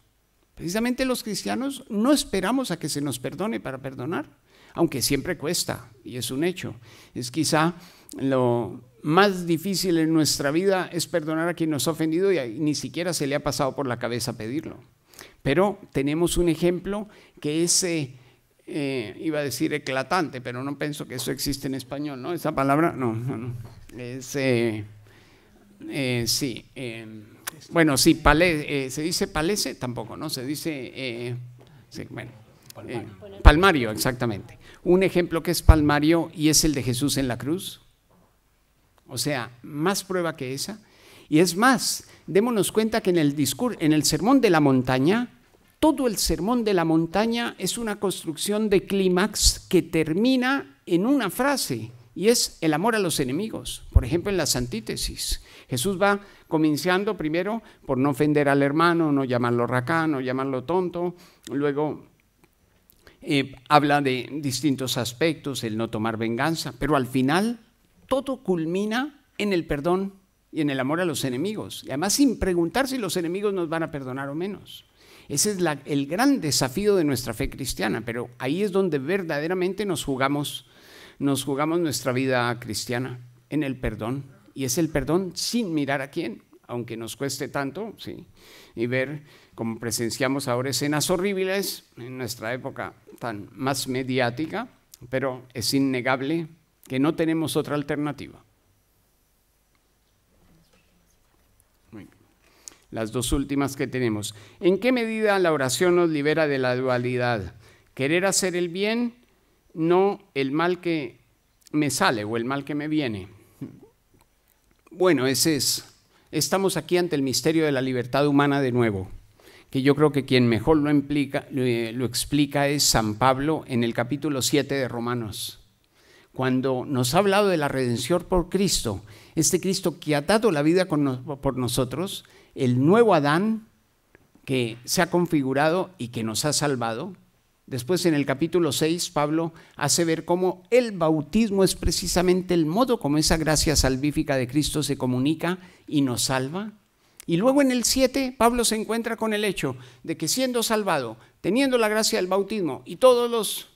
A: Precisamente los cristianos no esperamos a que se nos perdone para perdonar, aunque siempre cuesta, y es un hecho. Es quizá lo más difícil en nuestra vida es perdonar a quien nos ha ofendido y ni siquiera se le ha pasado por la cabeza pedirlo. Pero tenemos un ejemplo que es, eh, eh, iba a decir eclatante, pero no pienso que eso existe en español, ¿no? Esa palabra, no, no, no. Es, eh, sí, bueno, sí, se dice palese tampoco, ¿no? Se dice, palmario. palmario, exactamente. Un ejemplo que es palmario y es el de Jesús en la cruz. O sea, más prueba que esa. Y es más, démonos cuenta que en el, discurso, en el sermón de la montaña, todo el sermón de la montaña es una construcción de clímax que termina en una frase y es el amor a los enemigos. Por ejemplo, en las antítesis. Jesús va comenzando primero por no ofender al hermano, no llamarlo racán, no llamarlo tonto. Luego eh, habla de distintos aspectos, el no tomar venganza. Pero al final todo culmina en el perdón y en el amor a los enemigos. Y además sin preguntar si los enemigos nos van a perdonar o menos. Ese es la, el gran desafío de nuestra fe cristiana, pero ahí es donde verdaderamente nos jugamos, nos jugamos nuestra vida cristiana, en el perdón. Y es el perdón sin mirar a quién, aunque nos cueste tanto, sí. Y ver como presenciamos ahora escenas horribles en nuestra época tan más mediática, pero es innegable que no tenemos otra alternativa las dos últimas que tenemos. ¿En qué medida la oración nos libera de la dualidad? Querer hacer el bien, no el mal que me sale o el mal que me viene. Bueno, ese es. Estamos aquí ante el misterio de la libertad humana de nuevo, que yo creo que quien mejor lo, eh, explica es San Pablo en el capítulo 7 de Romanos cuando nos ha hablado de la redención por Cristo, este Cristo que ha dado la vida por nosotros, el nuevo Adán que se ha configurado y que nos ha salvado. Después en el capítulo 6, Pablo hace ver cómo el bautismo es precisamente el modo como esa gracia salvífica de Cristo se comunica y nos salva. Y luego en el 7, Pablo se encuentra con el hecho de que siendo salvado, teniendo la gracia del bautismo y todos los,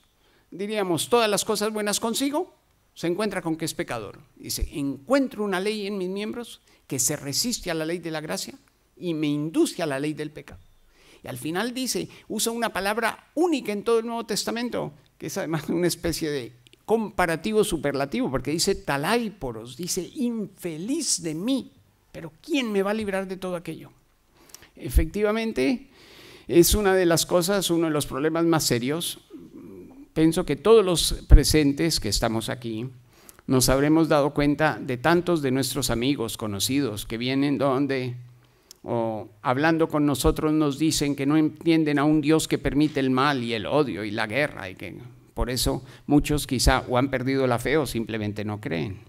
A: diríamos, todas las cosas buenas consigo, se encuentra con que es pecador. Dice, encuentro una ley en mis miembros que se resiste a la ley de la gracia y me induce a la ley del pecado. Y al final dice, usa una palabra única en todo el Nuevo Testamento, que es además una especie de comparativo superlativo, porque dice taláiporos, dice infeliz de mí, pero ¿quién me va a librar de todo aquello? Efectivamente, es una de las cosas, uno de los problemas más serios. Pienso que todos los presentes que estamos aquí nos habremos dado cuenta de tantos de nuestros amigos, conocidos, que vienen donde o hablando con nosotros nos dicen que no entienden a un Dios que permite el mal y el odio y la guerra y que por eso muchos quizá o han perdido la fe o simplemente no creen.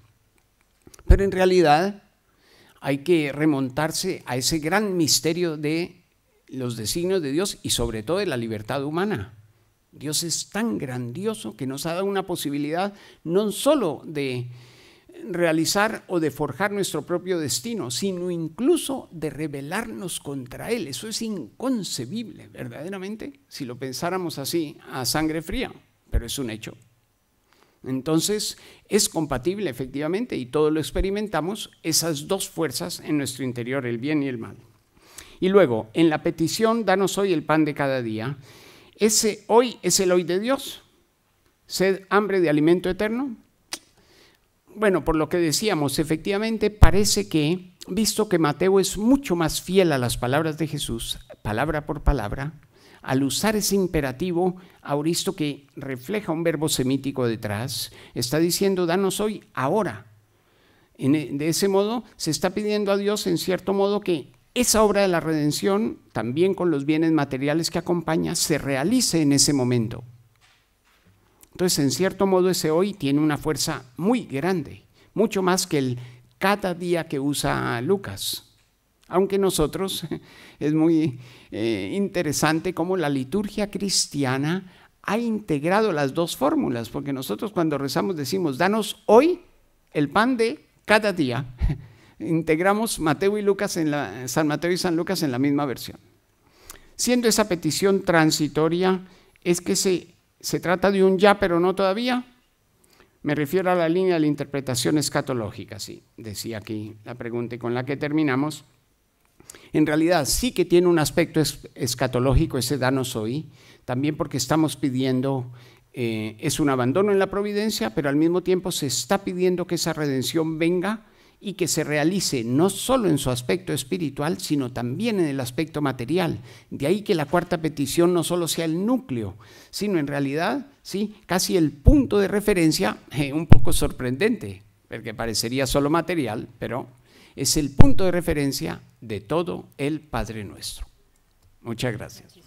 A: Pero en realidad hay que remontarse a ese gran misterio de los designios de Dios y sobre todo de la libertad humana. Dios es tan grandioso que nos ha dado una posibilidad no solo de realizar o de forjar nuestro propio destino, sino incluso de rebelarnos contra él. Eso es inconcebible, verdaderamente, si lo pensáramos así, a sangre fría, pero es un hecho. Entonces, es compatible efectivamente, y todo lo experimentamos, esas dos fuerzas en nuestro interior, el bien y el mal. Y luego, en la petición, danos hoy el pan de cada día, ese hoy es el hoy de Dios, sed hambre de alimento eterno, bueno, por lo que decíamos, efectivamente parece que, visto que Mateo es mucho más fiel a las palabras de Jesús, palabra por palabra, al usar ese imperativo auristo que refleja un verbo semítico detrás, está diciendo, danos hoy, ahora. E, de ese modo, se está pidiendo a Dios, en cierto modo, que esa obra de la redención, también con los bienes materiales que acompaña, se realice en ese momento. Entonces, en cierto modo, ese hoy tiene una fuerza muy grande, mucho más que el cada día que usa Lucas. Aunque nosotros (laughs) es muy eh, interesante cómo la liturgia cristiana ha integrado las dos fórmulas, porque nosotros cuando rezamos decimos, danos hoy el pan de cada día. (laughs) Integramos Mateo y Lucas en San Mateo y San Lucas en la misma versión. Siendo esa petición transitoria, es que se ¿Se trata de un ya pero no todavía? Me refiero a la línea de la interpretación escatológica, sí, decía aquí la pregunta con la que terminamos. En realidad sí que tiene un aspecto escatológico ese danos hoy, también porque estamos pidiendo, eh, es un abandono en la providencia, pero al mismo tiempo se está pidiendo que esa redención venga y que se realice no solo en su aspecto espiritual, sino también en el aspecto material. De ahí que la cuarta petición no solo sea el núcleo, sino en realidad, sí, casi el punto de referencia, eh, un poco sorprendente, porque parecería solo material, pero es el punto de referencia de todo el Padre Nuestro. Muchas gracias.